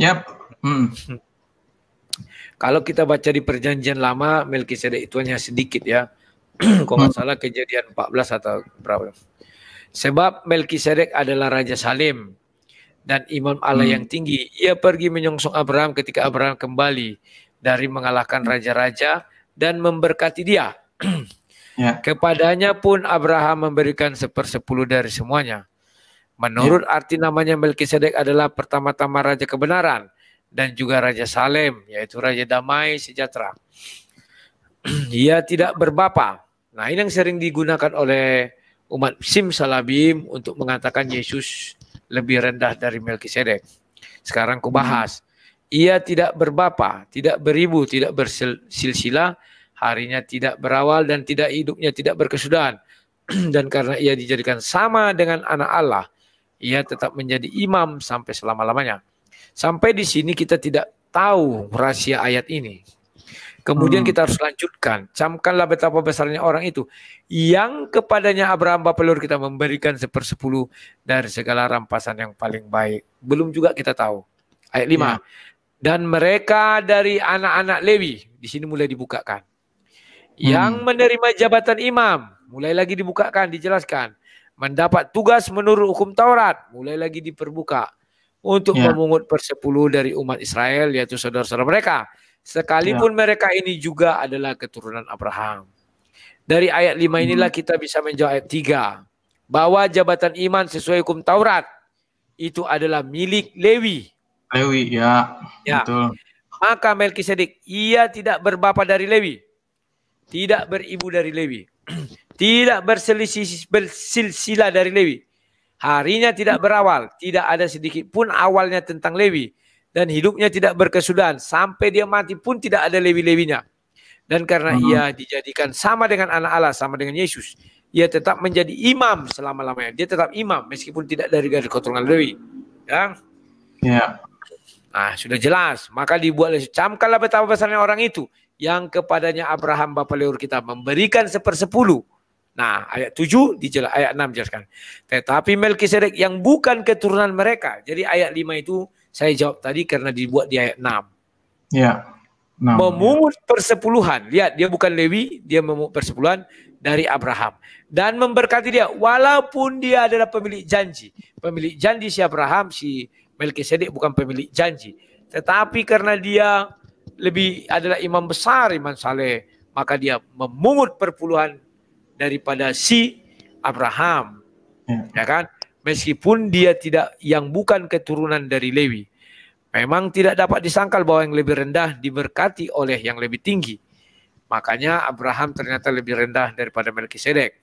Yap. Hmm. Kalau kita baca di perjanjian lama, Melkisedek itu hanya sedikit ya. Kalau nggak hmm. salah kejadian 14 atau berapa. Sebab Melkisedek adalah Raja Salim dan Imam Allah hmm. yang tinggi. Ia pergi menyongsong Abraham ketika Abraham kembali dari mengalahkan hmm. raja-raja dan memberkati dia. ya. Kepadanya pun Abraham memberikan sepersepuluh dari semuanya. Menurut ya. arti namanya Melkisedek adalah pertama-tama Raja Kebenaran dan juga Raja Salem, yaitu Raja Damai Sejahtera. Ia tidak berbapa. Nah, ini yang sering digunakan oleh umat Simsalabim untuk mengatakan Yesus lebih rendah dari Melkisedek. Sekarang ku bahas. Ia tidak berbapa, tidak beribu, tidak bersilsilah, harinya tidak berawal dan tidak hidupnya tidak berkesudahan. dan karena ia dijadikan sama dengan anak Allah, ia tetap menjadi imam sampai selama-lamanya. Sampai di sini kita tidak tahu rahasia ayat ini. Kemudian hmm. kita harus lanjutkan. Camkanlah betapa besarnya orang itu. Yang kepadanya Abraham Bapak kita memberikan sepersepuluh dari segala rampasan yang paling baik. Belum juga kita tahu. Ayat lima. Hmm. Dan mereka dari anak-anak Lewi. Di sini mulai dibukakan. Hmm. Yang menerima jabatan imam. Mulai lagi dibukakan, dijelaskan. Mendapat tugas menurut hukum Taurat. Mulai lagi diperbuka untuk ya. memungut persepuluh dari umat Israel yaitu saudara-saudara mereka sekalipun ya. mereka ini juga adalah keturunan Abraham. Dari ayat 5 hmm. inilah kita bisa menjawab ayat 3 bahwa jabatan iman sesuai hukum Taurat itu adalah milik Lewi. Lewi ya. Ya. Betul. Maka Melkisedek ia tidak berbapa dari Lewi. Tidak beribu dari Lewi. tidak berselisih bersilsilah dari Lewi Harinya tidak berawal, tidak ada sedikit pun awalnya tentang Lewi dan hidupnya tidak berkesudahan sampai dia mati pun tidak ada Lewi-lewinya. Dan karena uh -huh. ia dijadikan sama dengan anak Allah, sama dengan Yesus, ia tetap menjadi imam selama-lamanya. Dia tetap imam meskipun tidak dari garis keturunan Lewi. Ya. Yeah. Nah, sudah jelas. Maka dibuatlah camkanlah betapa besarnya orang itu yang kepadanya Abraham bapa leluhur kita memberikan sepersepuluh Nah, ayat 7 dijelas ayat 6 jelaskan. Tetapi Melkisedek yang bukan keturunan mereka. Jadi ayat 5 itu saya jawab tadi karena dibuat di ayat 6. Ya. Yeah. Memungut persepuluhan. Lihat, dia bukan Lewi, dia memungut persepuluhan dari Abraham dan memberkati dia walaupun dia adalah pemilik janji. Pemilik janji si Abraham, si Melkisedek bukan pemilik janji. Tetapi karena dia lebih adalah imam besar, imam saleh, maka dia memungut perpuluhan daripada si Abraham. Ya. ya, kan? Meskipun dia tidak yang bukan keturunan dari Lewi. Memang tidak dapat disangkal bahwa yang lebih rendah diberkati oleh yang lebih tinggi. Makanya Abraham ternyata lebih rendah daripada Melkisedek.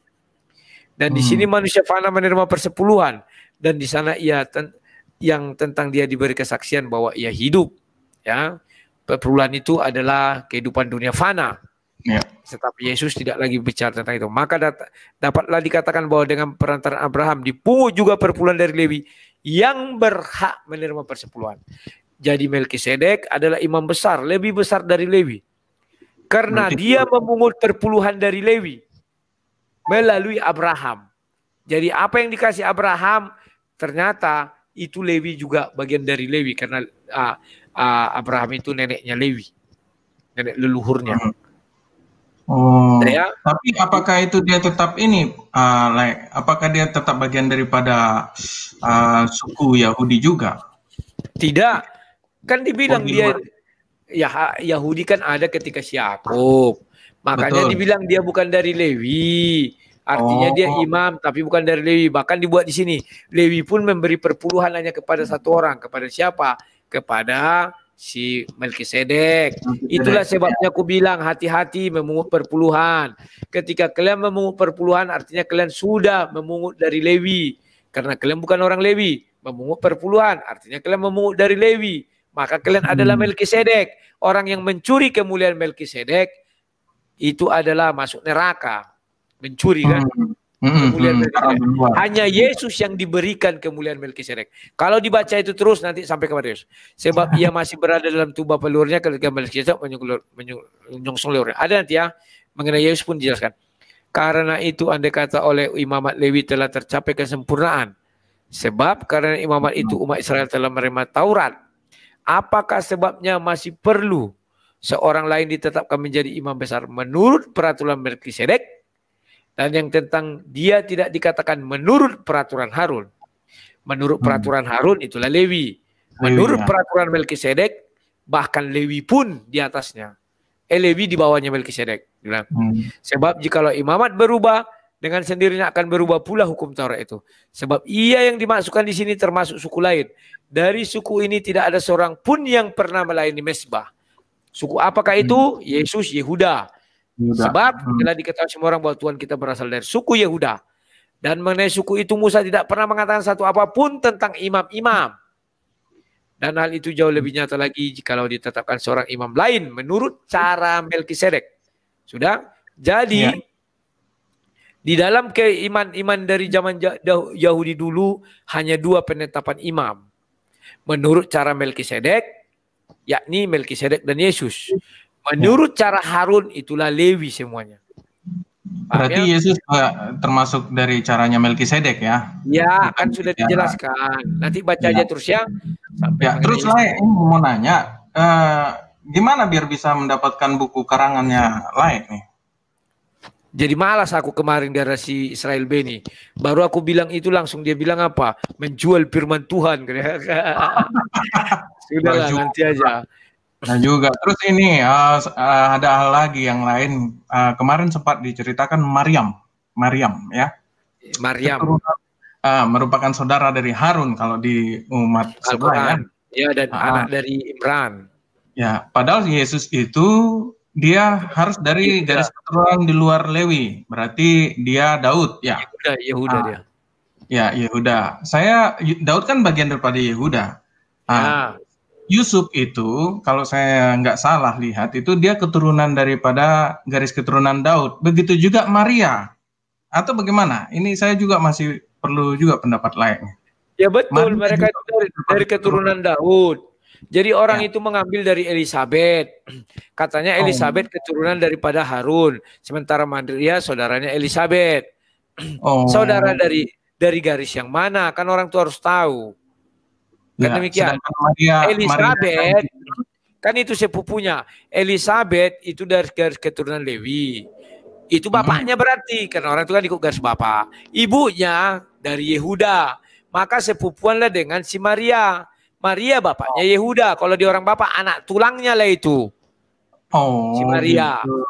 Dan di hmm. sini manusia fana menerima persepuluhan dan di sana ia ten yang tentang dia diberi kesaksian bahwa ia hidup. Ya, perpuluhan itu adalah kehidupan dunia fana. Ya. Tetapi Yesus tidak lagi bicara tentang itu. Maka dat- dapatlah dikatakan bahwa dengan perantaraan Abraham dipungut juga perpuluhan dari Lewi yang berhak menerima persepuluhan. Jadi Melkisedek adalah imam besar, lebih besar dari Lewi. Karena dia memungut perpuluhan dari Lewi melalui Abraham. Jadi apa yang dikasih Abraham ternyata itu Lewi juga bagian dari Lewi karena uh, uh, Abraham itu neneknya Lewi, nenek leluhurnya. -huh. Hmm. Oh. tapi apakah itu dia tetap ini, uh, like, apakah dia tetap bagian daripada uh, suku Yahudi juga? Tidak, kan dibilang oh, dia ya Yahudi kan ada ketika Syakub, makanya Betul. dibilang dia bukan dari Lewi. Artinya oh. dia imam tapi bukan dari Lewi. Bahkan dibuat di sini Lewi pun memberi perpuluhan hanya kepada satu orang. Kepada siapa? Kepada si Melkisedek. Itulah sebabnya aku bilang hati-hati memungut perpuluhan. Ketika kalian memungut perpuluhan artinya kalian sudah memungut dari Lewi. Karena kalian bukan orang Lewi, memungut perpuluhan artinya kalian memungut dari Lewi. Maka kalian hmm. adalah Melkisedek. Orang yang mencuri kemuliaan Melkisedek itu adalah masuk neraka. Mencuri kan? Hmm kemuliaan hmm, Melkisedek. Ah, Hanya Yesus yang diberikan kemuliaan Melkisedek. Kalau dibaca itu terus nanti sampai ke Matius. Sebab ia masih berada dalam tubuh pelurnya ketika Melkisedek menyongsong lurnya. Ada nanti ya mengenai Yesus pun dijelaskan. Karena itu andai kata oleh imamat Lewi telah tercapai kesempurnaan. Sebab karena imamat itu umat Israel telah menerima Taurat. Apakah sebabnya masih perlu seorang lain ditetapkan menjadi imam besar menurut peraturan Melkisedek? Dan yang tentang dia tidak dikatakan menurut peraturan Harun. Menurut hmm. peraturan Harun itulah Lewi. Menurut ya. peraturan Melkisedek bahkan Lewi pun di atasnya. Eh Lewi di bawahnya Melkisedek. Hmm. Sebab jikalau imamat berubah dengan sendirinya akan berubah pula hukum Taurat itu. Sebab ia yang dimasukkan di sini termasuk suku lain. Dari suku ini tidak ada seorang pun yang pernah melayani mesbah. Suku apakah itu? Hmm. Yesus Yehuda. Yehuda. Sebab telah hmm. diketahui semua orang bahwa Tuhan kita berasal dari suku Yehuda. Dan mengenai suku itu Musa tidak pernah mengatakan satu apapun tentang imam-imam. Dan hal itu jauh lebih nyata lagi jikalau ditetapkan seorang imam lain menurut cara Melkisedek. Sudah? Jadi ya. di dalam keiman-iman dari zaman Yahudi dulu hanya dua penetapan imam. Menurut cara Melkisedek, yakni Melkisedek dan Yesus. Menurut cara Harun itulah Lewi semuanya. Berarti ya? Yesus eh, termasuk dari caranya Melkisedek ya? Ya, Bukan iya, kan sudah iya. dijelaskan. Nanti baca ya. aja iya. terus ya. Sampai ya, terus lain ini mau nanya, uh, gimana biar bisa mendapatkan buku karangannya lain? nih? Jadi malas aku kemarin dari si Israel Beni. Baru aku bilang itu langsung dia bilang apa? Menjual firman Tuhan. Sudahlah nanti aja. Nah juga, terus ini uh, ada hal lagi yang lain. Uh, kemarin sempat diceritakan Mariam, Mariam ya. Mariam. uh, merupakan saudara dari Harun kalau di umat sebelah ya. Ya dan uh, anak dari Imran. Ya, padahal Yesus itu dia harus dari iya. garis keturunan di luar Lewi, berarti dia Daud ya. Yehuda, Yehuda uh, dia. Ya Yehuda. Saya Daud kan bagian daripada Yehuda. Uh, ya Yusuf itu kalau saya nggak salah lihat itu dia keturunan daripada garis keturunan Daud. Begitu juga Maria. Atau bagaimana? Ini saya juga masih perlu juga pendapat lainnya. Ya betul, Maria mereka itu dari, dari keturunan Daud. Jadi orang ya. itu mengambil dari Elizabeth. Katanya oh. Elizabeth oh. keturunan daripada Harun, sementara Maria saudaranya Elizabeth. Oh. Saudara dari dari garis yang mana? Kan orang tua harus tahu. Kan ya, demikian. Maria, Elizabeth Maria. kan, kan, gitu. kan itu sepupunya. Elizabeth itu dari garis keturunan Lewi. Itu hmm. bapaknya berarti karena orang itu kan ikut garis bapak. Ibunya dari Yehuda. Maka sepupuanlah dengan si Maria. Maria bapaknya Yehuda. Kalau di orang bapak anak tulangnya lah itu. Oh. Si Maria. Gitu. Iya.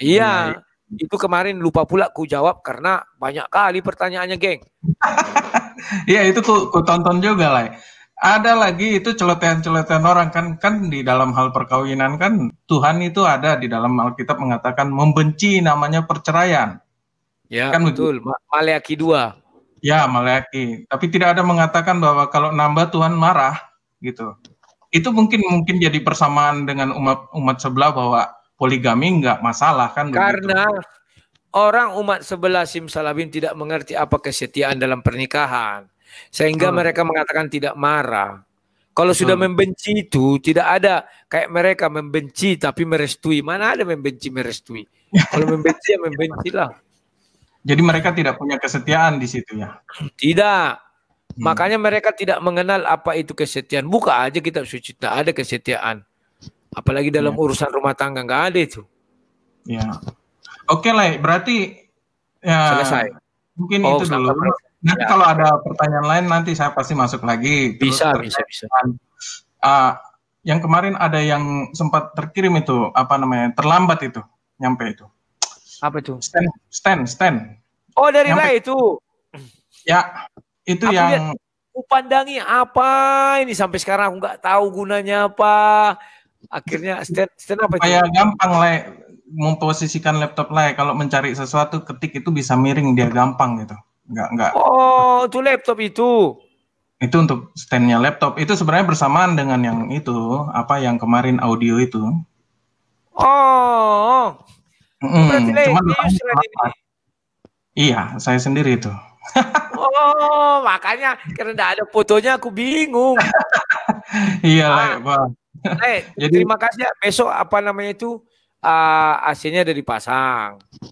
Iya, iya. Itu kemarin lupa pula ku jawab karena banyak kali pertanyaannya, geng. Iya, itu ku, ku tonton juga lah ada lagi itu celotehan-celotehan orang kan kan di dalam hal perkawinan kan Tuhan itu ada di dalam Alkitab mengatakan membenci namanya perceraian. Ya, kan betul. Begitu. Maleaki 2. Ya, Maleaki. Tapi tidak ada mengatakan bahwa kalau nambah Tuhan marah gitu. Itu mungkin mungkin jadi persamaan dengan umat umat sebelah bahwa poligami nggak masalah kan Karena begitu. orang umat sebelah simsalabim tidak mengerti apa kesetiaan dalam pernikahan. Sehingga hmm. mereka mengatakan tidak marah. Kalau sudah hmm. membenci itu tidak ada kayak mereka membenci tapi merestui. Mana ada membenci merestui? Kalau membenci ya membenci lah Jadi mereka tidak punya kesetiaan di situ ya. Tidak. Hmm. Makanya mereka tidak mengenal apa itu kesetiaan. Buka aja kitab suci tak ada kesetiaan. Apalagi dalam ya. urusan rumah tangga nggak ada itu. Ya. Oke lah, berarti ya, selesai. Mungkin oh, itu dulu. Berapa? Nanti ya. kalau ada pertanyaan lain nanti saya pasti masuk lagi. Terus bisa, bisa, bisa. Uh, yang kemarin ada yang sempat terkirim itu apa namanya terlambat itu nyampe itu. Apa itu? Stand, stand, stand. Oh dari Rai itu. Ya, itu aku yang. aku pandangi apa ini sampai sekarang aku nggak tahu gunanya apa. Akhirnya stand, stand apa itu? Kayak gampang lah. memposisikan laptop lah ya. kalau mencari sesuatu ketik itu bisa miring dia gampang gitu. Enggak, enggak. Oh, itu laptop itu. Itu untuk standnya laptop. Itu sebenarnya bersamaan dengan yang itu, apa yang kemarin audio itu. Oh. Mm, cuman Iya, saya sendiri itu. oh, makanya karena tidak ada fotonya aku bingung. iya, ah, Pak. Jadi terima kasih ya. Besok apa namanya itu? uh, AC-nya udah dipasang.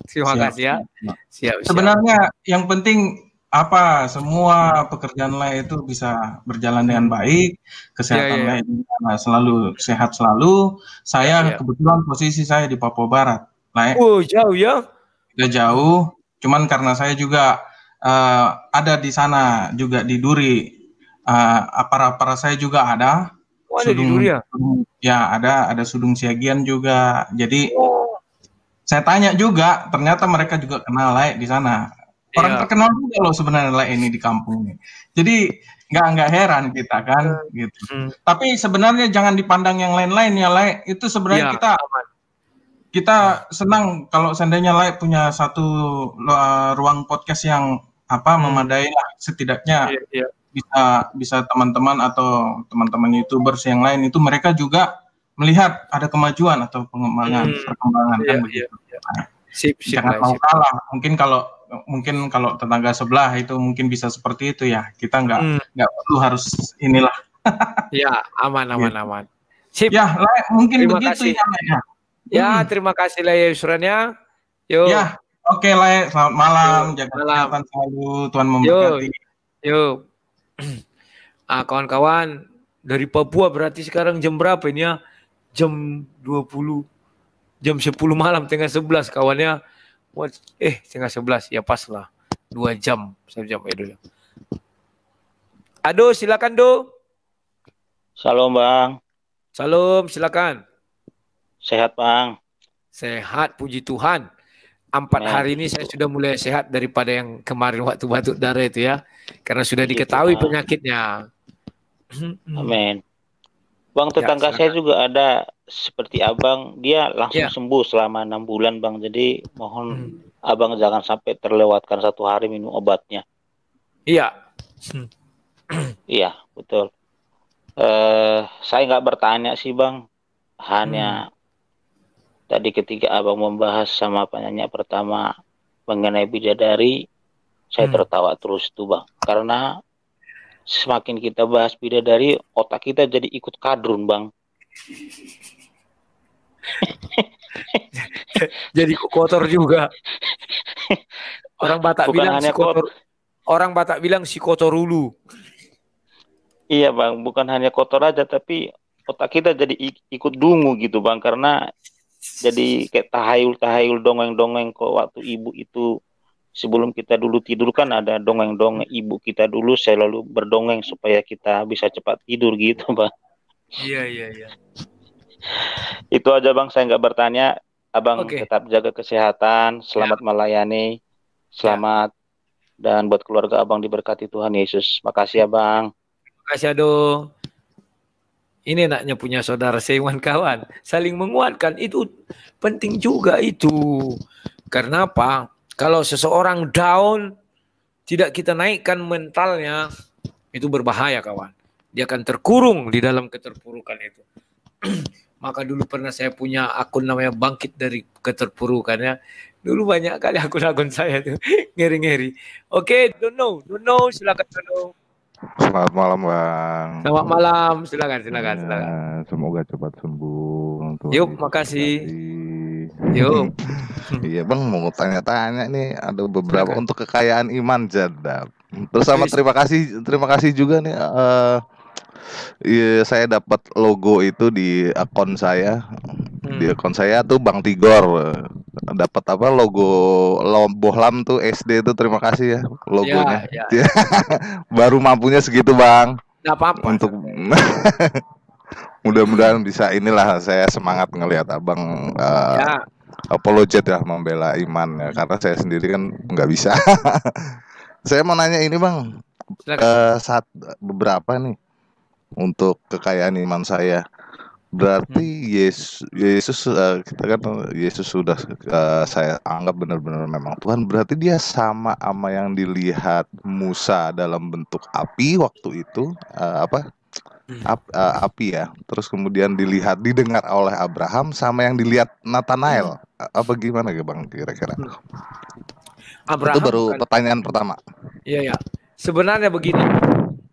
Terima siap, kasih ya. Siap, siap. Sebenarnya yang penting apa semua pekerjaan lain itu bisa berjalan dengan baik, kesehatan iya, iya. lain nah, selalu sehat selalu. Saya yeah. kebetulan posisi saya di Papua Barat. Nah, oh, jauh ya. Udah jauh, cuman karena saya juga uh, ada di sana juga di Duri. Uh, eh, para-para saya juga ada Oh, ada Sudung, di Durian. Ya, ada ada Sudung Siagian juga. Jadi oh. saya tanya juga, ternyata mereka juga kenal Lai di sana. Orang yeah. terkenal juga loh sebenarnya Lai ini di kampung ini. Jadi nggak nggak heran kita kan hmm. gitu. Hmm. Tapi sebenarnya jangan dipandang yang lain-lain ya Lai. Itu sebenarnya yeah. kita kita senang kalau seandainya Lai punya satu uh, ruang podcast yang apa hmm. memadai lah setidaknya yeah, yeah bisa bisa teman-teman atau teman-teman youtubers yang lain itu mereka juga melihat ada kemajuan atau pengembangan hmm, perkembangan yeah, kan iya, begitu. Yeah, iya, iya. Sip, sip, Jangan mau kalah. Mungkin kalau mungkin kalau tetangga sebelah itu mungkin bisa seperti itu ya. Kita nggak hmm. nggak hmm. perlu harus inilah. ya aman aman ya. aman. Sip. Ya lah, mungkin terima begitu kasih. ya. Ya, ya hmm. terima kasih lah ya usurannya. ya. Ya oke okay, lah. Selamat malam. Jaga kesehatan selalu. Tuhan memberkati. Yuk ah, kawan-kawan dari Papua berarti sekarang jam berapa ini ya? Jam 20 jam 10 malam tengah 11 kawannya what eh tengah 11 ya pas lah 2 jam 1 jam ya dulu. Aduh, silakan Do. Salam Bang. Salam silakan. Sehat Bang. Sehat puji Tuhan empat nah, hari gitu. ini saya sudah mulai sehat daripada yang kemarin waktu batuk darah itu ya karena sudah gitu, diketahui man. penyakitnya amin bang ya, tetangga ya, saya juga ada seperti abang dia langsung ya. sembuh selama enam bulan bang jadi mohon hmm. abang jangan sampai terlewatkan satu hari minum obatnya iya iya betul uh, saya nggak bertanya sih bang hanya hmm tadi ketika abang membahas sama penanya pertama mengenai bidadari saya hmm. tertawa terus tuh bang karena semakin kita bahas bidadari otak kita jadi ikut kadrun bang jadi kotor juga orang Batak Bukan bilang hanya kotor orang Batak bilang si kotor dulu Iya bang, bukan hanya kotor aja tapi otak kita jadi ikut dungu gitu bang karena jadi kayak tahayul tahayul dongeng dongeng kok waktu ibu itu sebelum kita dulu tidur kan ada dongeng dongeng ibu kita dulu saya lalu berdongeng supaya kita bisa cepat tidur gitu bang iya iya iya itu aja bang saya nggak bertanya abang okay. tetap jaga kesehatan selamat ya. melayani selamat ya. dan buat keluarga abang diberkati Tuhan Yesus makasih ya bang. makasih aduh ini enaknya punya saudara seiman kawan. Saling menguatkan. Itu penting juga itu. Karena apa? Kalau seseorang down, tidak kita naikkan mentalnya, itu berbahaya kawan. Dia akan terkurung di dalam keterpurukan itu. Maka dulu pernah saya punya akun namanya Bangkit dari Keterpurukan ya. Dulu banyak kali akun-akun saya tuh ngeri-ngeri. Oke, dono, okay, don't know, don't know, silakan don't know. Selamat malam, Bang. Selamat malam. Silakan, silakan, ya, silakan. Semoga cepat sembuh. Untuk Yuk, makasih. Yuk. iya, Bang, mau tanya-tanya nih ada beberapa silakan. untuk kekayaan iman jadab. Terus sama terima kasih, terima kasih juga nih uh, Iya, saya dapat logo itu di akun saya di hmm. akun saya tuh Bang Tigor dapat apa logo Bohlam tuh SD itu terima kasih ya logonya. Ya, ya. Baru mampunya segitu, Bang. Gak apa-apa. Untuk mudah-mudahan bisa inilah saya semangat ngelihat Abang uh, ya. apologet ya membela iman ya karena saya sendiri kan nggak bisa. saya mau nanya ini, Bang. Uh, saat beberapa nih untuk kekayaan iman saya Berarti hmm. Yesus, Yesus uh, kita kan Yesus sudah uh, saya anggap benar-benar memang Tuhan. Berarti dia sama sama yang dilihat Musa dalam bentuk api waktu itu uh, apa? Hmm. Ap, uh, api ya. Terus kemudian dilihat didengar oleh Abraham sama yang dilihat Nathanael. Hmm. Apa gimana ya Bang kira-kira? Abraham itu baru bukan. pertanyaan pertama. Iya ya. Sebenarnya begini.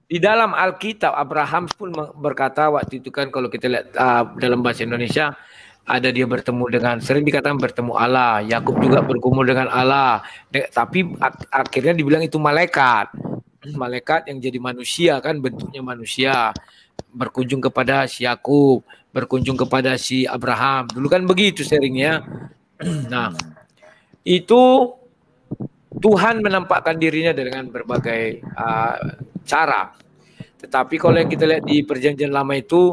Di dalam Alkitab Abraham pun berkata waktu itu kan kalau kita lihat uh, dalam bahasa Indonesia ada dia bertemu dengan sering dikatakan bertemu Allah. Yakub juga berkumpul dengan Allah. tapi ak akhirnya dibilang itu malaikat. Malaikat yang jadi manusia kan bentuknya manusia berkunjung kepada si Yakub, berkunjung kepada si Abraham. Dulu kan begitu seringnya. Nah, itu Tuhan menampakkan dirinya dengan berbagai uh, cara. Tetapi kalau yang kita lihat di perjanjian lama itu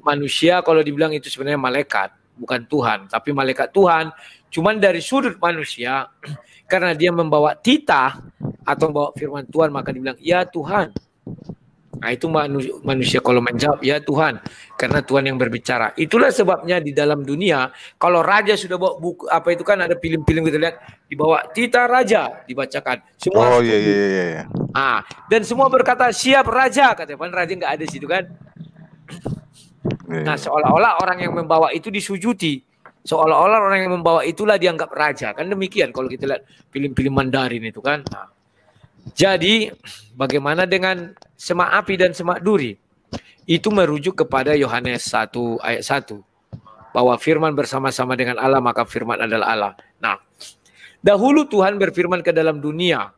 manusia kalau dibilang itu sebenarnya malaikat, bukan Tuhan, tapi malaikat Tuhan cuman dari sudut manusia karena dia membawa titah atau membawa firman Tuhan maka dibilang ya Tuhan Nah, itu manusia, manusia kalau menjawab, ya Tuhan, karena Tuhan yang berbicara. Itulah sebabnya di dalam dunia, kalau raja sudah bawa buku, apa itu kan ada film-film kita lihat, dibawa tita raja, dibacakan. Semua oh, iya, iya, iya, iya. Ah, dan semua berkata, siap raja, katanya. Tuhan raja nggak ada situ kan. Iya, nah, iya. seolah-olah orang yang membawa itu disujuti. Seolah-olah orang yang membawa itulah dianggap raja. Kan demikian kalau kita lihat film-film Mandarin itu kan. Nah, jadi bagaimana dengan semak api dan semak duri? Itu merujuk kepada Yohanes 1 ayat 1 bahwa firman bersama-sama dengan Allah maka firman adalah Allah. Nah, dahulu Tuhan berfirman ke dalam dunia.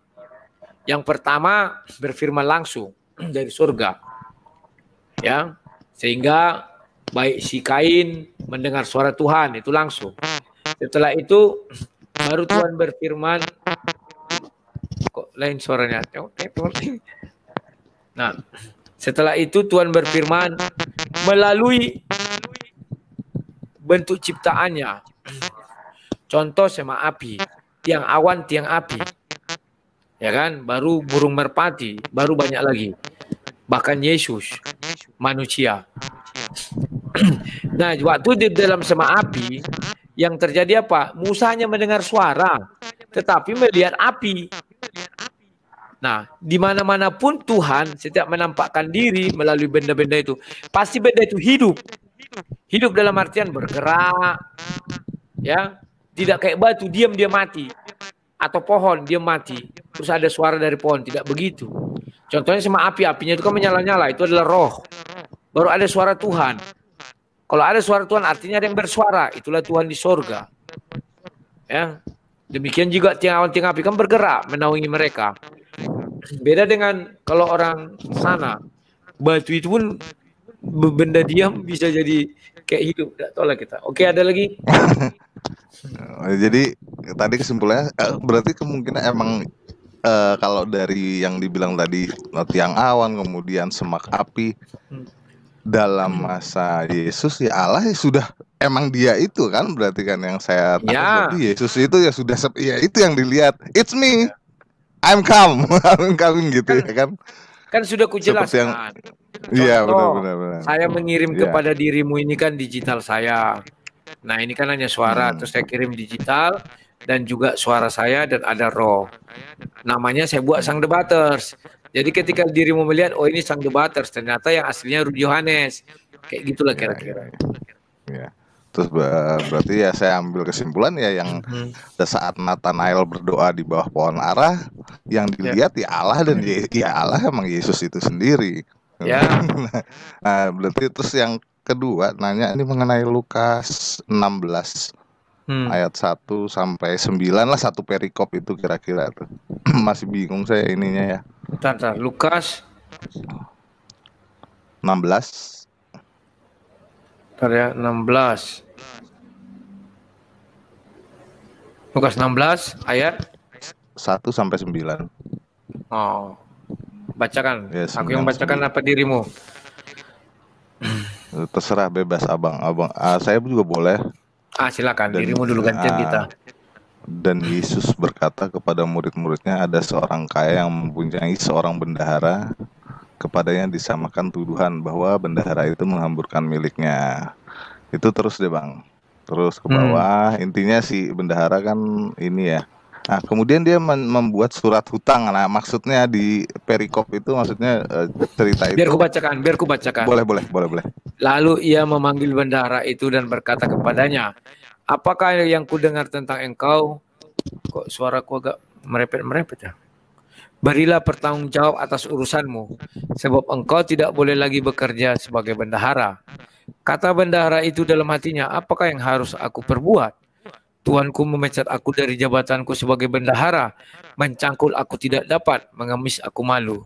Yang pertama berfirman langsung dari surga. Ya, sehingga baik si Kain mendengar suara Tuhan itu langsung. Setelah itu baru Tuhan berfirman kok lain suaranya nah setelah itu Tuhan berfirman melalui bentuk ciptaannya contoh sema api tiang awan tiang api ya kan baru burung merpati baru banyak lagi bahkan Yesus manusia nah waktu di dalam sema api yang terjadi apa Musa hanya mendengar suara tetapi melihat api Nah, di mana-mana pun Tuhan setiap menampakkan diri melalui benda-benda itu, pasti benda itu hidup. Hidup dalam artian bergerak, ya, tidak kayak batu diam dia mati atau pohon dia mati terus ada suara dari pohon tidak begitu contohnya sama api apinya itu kan menyala-nyala itu adalah roh baru ada suara Tuhan kalau ada suara Tuhan artinya ada yang bersuara itulah Tuhan di sorga ya Demikian juga tiang-tiang awan api kan bergerak menaungi mereka. Beda dengan kalau orang sana, batu itu pun benda diam bisa jadi kayak hidup, tidak tahu lah kita. Oke, ada lagi? jadi tadi kesimpulannya eh, berarti kemungkinan emang uh, kalau dari yang dibilang tadi eh, tiang awan kemudian semak api hmm dalam hmm. masa Yesus ya Allah ya sudah emang dia itu kan berarti kan yang saya tahu ya. Yesus itu ya sudah ya itu yang dilihat it's me ya. I'm come I'm coming gitu kan, ya kan kan sudah kujelaskan iya benar benar saya mengirim ya. kepada dirimu ini kan digital saya nah ini kan hanya suara hmm. terus saya kirim digital dan juga suara saya dan ada roh namanya saya buat sang debaters jadi ketika dirimu melihat oh ini sang debater, ternyata yang aslinya Rudi Yohanes. Kayak gitulah iya, kira-kira. Ya, ya. ya. Terus berarti ya saya ambil kesimpulan ya yang mm-hmm. pada saat Nathanael berdoa di bawah pohon arah yang iya. dilihat ya, ya Allah dan ya, ya Allah emang Yesus itu sendiri. Ya. nah, berarti terus yang kedua nanya ini mengenai Lukas 16 hmm. ayat 1 sampai 9 lah satu perikop itu kira-kira tuh. Masih bingung saya ininya ya. Bentar, Lukas 16 Bentar ya, 16 Lukas 16 ayat 1 sampai 9. Oh. Bacakan. Ya, 9, Aku yang bacakan 9. apa dirimu? Terserah bebas Abang. Abang ah, saya juga boleh. Ah, silakan dan, dirimu dulu gantian ah, kita. Dan Yesus berkata kepada murid-muridnya, ada seorang kaya yang mempunyai seorang bendahara kepadanya disamakan tuduhan bahwa bendahara itu menghamburkan miliknya. Itu terus deh, Bang. Terus ke bawah, hmm. intinya si bendahara kan ini ya, Nah, kemudian dia membuat surat hutang. Nah, maksudnya di perikop itu maksudnya uh, cerita itu. Biar ku bacakan, biar ku bacakan. Boleh, boleh, boleh, boleh. Lalu ia memanggil bendahara itu dan berkata kepadanya, "Apakah yang kudengar tentang engkau?" Kok suaraku agak merepet-merepet ya? Berilah pertanggung jawab atas urusanmu, sebab engkau tidak boleh lagi bekerja sebagai bendahara. Kata bendahara itu dalam hatinya, apakah yang harus aku perbuat? Tuanku memecat aku dari jabatanku sebagai bendahara, mencangkul aku tidak dapat, mengemis aku malu.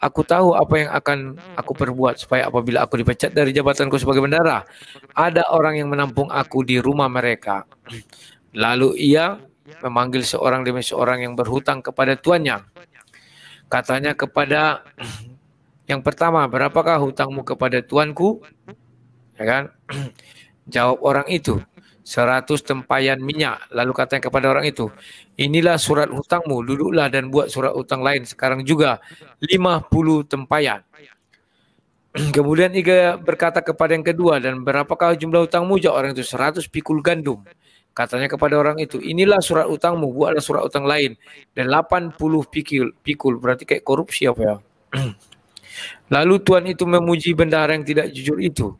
Aku tahu apa yang akan aku perbuat supaya apabila aku dipecat dari jabatanku sebagai bendahara, ada orang yang menampung aku di rumah mereka. Lalu ia memanggil seorang demi seorang yang berhutang kepada tuannya. Katanya kepada yang pertama, berapakah hutangmu kepada tuanku? Ya kan? Jawab orang itu, seratus tempayan minyak. Lalu katanya kepada orang itu, inilah surat hutangmu, duduklah dan buat surat hutang lain sekarang juga, lima puluh tempayan. Kemudian ia berkata kepada yang kedua, dan berapakah jumlah hutangmu? Jawab orang itu, seratus pikul gandum. Katanya kepada orang itu, inilah surat hutangmu, buatlah surat hutang lain. Dan delapan puluh pikul, pikul, berarti kayak korupsi apa ya? Lalu Tuhan itu memuji bendahara yang tidak jujur itu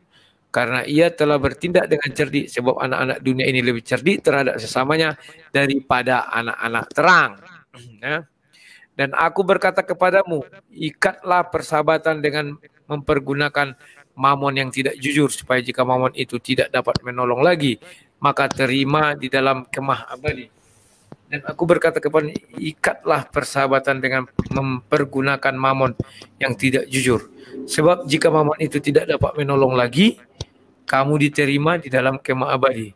karena ia telah bertindak dengan cerdik sebab anak-anak dunia ini lebih cerdik terhadap sesamanya daripada anak-anak terang. Ya. Dan aku berkata kepadamu, ikatlah persahabatan dengan mempergunakan mamon yang tidak jujur supaya jika mamon itu tidak dapat menolong lagi, maka terima di dalam kemah abadi. Dan aku berkata kepada ikatlah persahabatan dengan mempergunakan mamon yang tidak jujur. Sebab jika mamon itu tidak dapat menolong lagi, kamu diterima di dalam kemah abadi.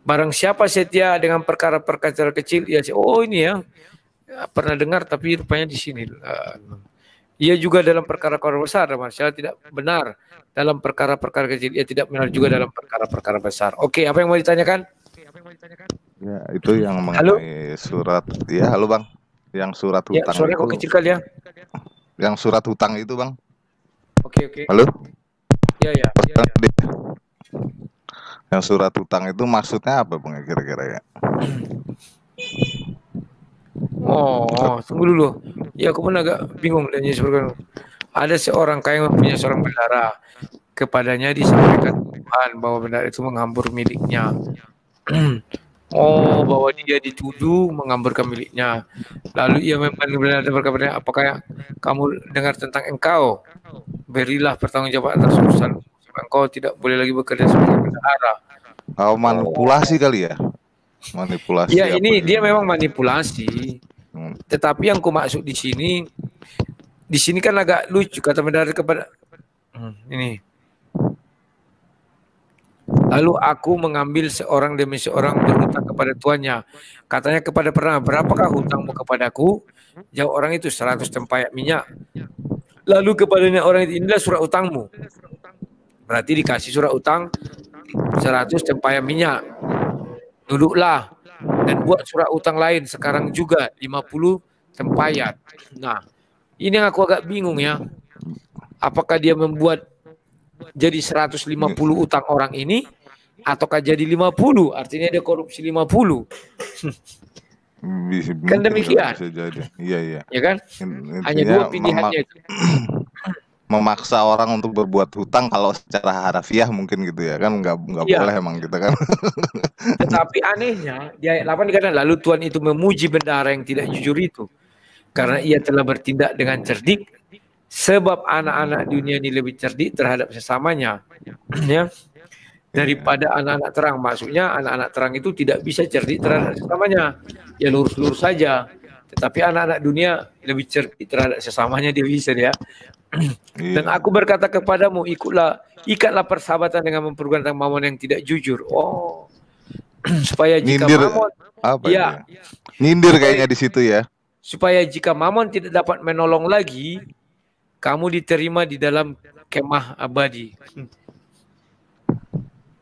Barang siapa setia dengan perkara-perkara kecil, ya oh ini ya, pernah dengar tapi rupanya di sini. ia juga dalam perkara-perkara besar, masalah tidak benar dalam perkara-perkara kecil, ia tidak benar juga dalam perkara-perkara besar. Oke, apa yang mau ditanyakan? Oke, apa yang mau ditanyakan? Ya, itu yang mengenai halo? surat ya halo Bang. Yang surat ya, hutang. Ya, kok kecil kali ya. Yang surat hutang itu Bang. Oke, oke. Halo? Ya, ya, ya, ya. Yang surat hutang itu maksudnya apa Bang kira-kira ya? Oh, oh, tunggu dulu. Ya, aku pun agak bingung dan seperti Ada seorang kaya yang punya seorang bendara. Kepadanya disampaikan Tuhan bahwa benda itu menghambur miliknya. Oh, bahwa dia dituduh mengambil miliknya. Lalu ia memang benar berkata, apakah kamu dengar tentang engkau? Berilah pertanggungjawaban atas urusan. Engkau tidak boleh lagi bekerja sebagai bendahara. Oh, manipulasi kali ya? Manipulasi. ya, ini itu? Ya? dia memang manipulasi. Hmm. Tetapi yang ku maksud di sini, di sini kan agak lucu kata benar kepada hmm, ini. Lalu aku mengambil seorang demi seorang berhutang kepada tuannya. Katanya kepada pernah, berapakah hutangmu kepadaku? Jawab orang itu, seratus tempayak minyak. Lalu kepadanya orang itu, inilah surat utangmu. Berarti dikasih surat utang seratus tempayak minyak. Duduklah dan buat surat utang lain sekarang juga lima puluh tempayat. Nah, ini yang aku agak bingung ya. Apakah dia membuat jadi 150 utang orang ini ataukah jadi 50 artinya ada korupsi 50 bisa, kan demikian bisa jadi. iya iya ya kan, kan hanya dua pilihannya itu memaksa orang untuk berbuat hutang kalau secara harafiah mungkin gitu ya kan nggak nggak iya. boleh emang gitu kan tetapi anehnya di ayat 8 dikatakan lalu Tuhan itu memuji bendara yang tidak jujur itu karena ia telah bertindak dengan cerdik sebab anak-anak dunia ini lebih cerdik terhadap sesamanya ya daripada anak-anak terang maksudnya anak-anak terang itu tidak bisa cerdik terhadap sesamanya ya lurus-lurus saja tetapi anak-anak dunia lebih cerdik terhadap sesamanya dia bisa ya dan aku berkata kepadamu ikutlah ikatlah persahabatan dengan mempergunakan mamon yang tidak jujur oh supaya jika nindir, mamon apa ya, ya nyindir kayaknya di situ ya supaya jika mamon tidak dapat menolong lagi kamu diterima di dalam kemah abadi.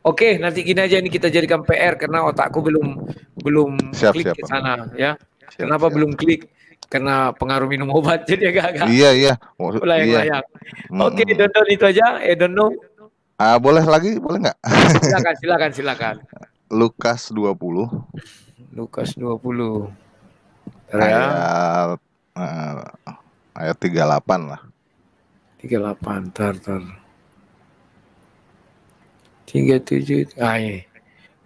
Oke, okay, nanti gini aja ini kita jadikan PR karena otakku belum belum siap, klik ke sana ya. Siap, Kenapa siap. belum klik? Karena pengaruh minum obat jadi agak-agak. Iya, iya. Oh, Mulai layang Iya. Oke, okay, don't know itu aja. Eh, Dono. Ah, boleh lagi, boleh nggak? silakan, silakan, silakan. Lukas 20. Lukas 20. Ayat, ya. uh, ayat 38 lah. 38 tar tar 37 ay ah, iya.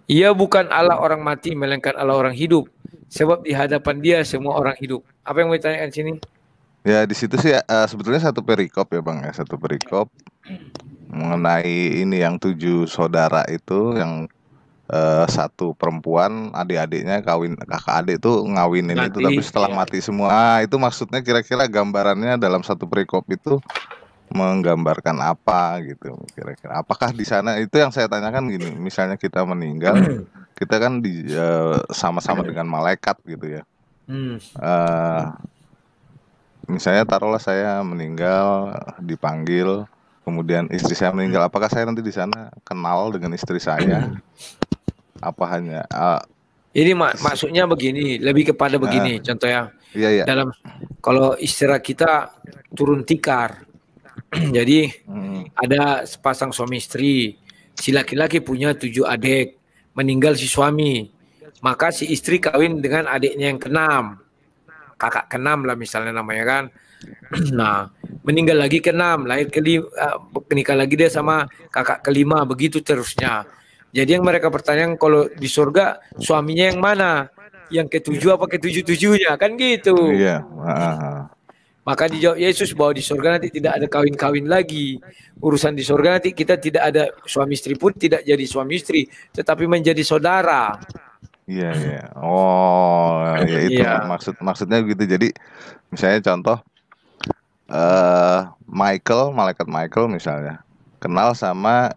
ia bukan Allah orang mati melainkan Allah orang hidup sebab di hadapan dia semua orang hidup apa yang mau ditanyakan sini ya di situ sih uh, sebetulnya satu perikop ya bang ya satu perikop mengenai ini yang tujuh saudara itu yang uh, satu perempuan adik-adiknya kawin kakak adik itu ngawinin mati, itu tapi setelah iya. mati iya. semua ah, itu maksudnya kira-kira gambarannya dalam satu perikop itu menggambarkan apa gitu kira-kira apakah di sana itu yang saya tanyakan gini misalnya kita meninggal hmm. kita kan di eh, sama-sama uh, dengan malaikat gitu ya uh, misalnya taruhlah saya meninggal dipanggil kemudian istri saya meninggal apakah saya nanti di sana kenal dengan istri saya apa hanya uh, ini mak maksudnya begini, lebih kepada begini, uh, contoh ya. Iya, iya. Dalam kalau istilah kita turun tikar, Jadi hmm. ada sepasang suami istri. Si laki-laki punya tujuh adik. Meninggal si suami. Maka si istri kawin dengan adiknya yang keenam. Kakak keenam lah misalnya namanya kan. nah, meninggal lagi keenam, lahir kelima, uh, eh, nikah lagi dia sama kakak kelima, begitu terusnya. Jadi yang mereka pertanyaan kalau di surga suaminya yang mana? Yang ketujuh apa ketujuh tujuhnya kan gitu? Iya. Yeah. Uh ah, -huh. Ah. Maka dijawab Yesus bahwa di surga nanti tidak ada kawin-kawin lagi. Urusan di surga nanti kita tidak ada suami istri pun tidak jadi suami istri, tetapi menjadi saudara. Iya, iya. Oh, ya itu iya. maksud maksudnya begitu. Jadi misalnya contoh uh, Michael, malaikat Michael misalnya, kenal sama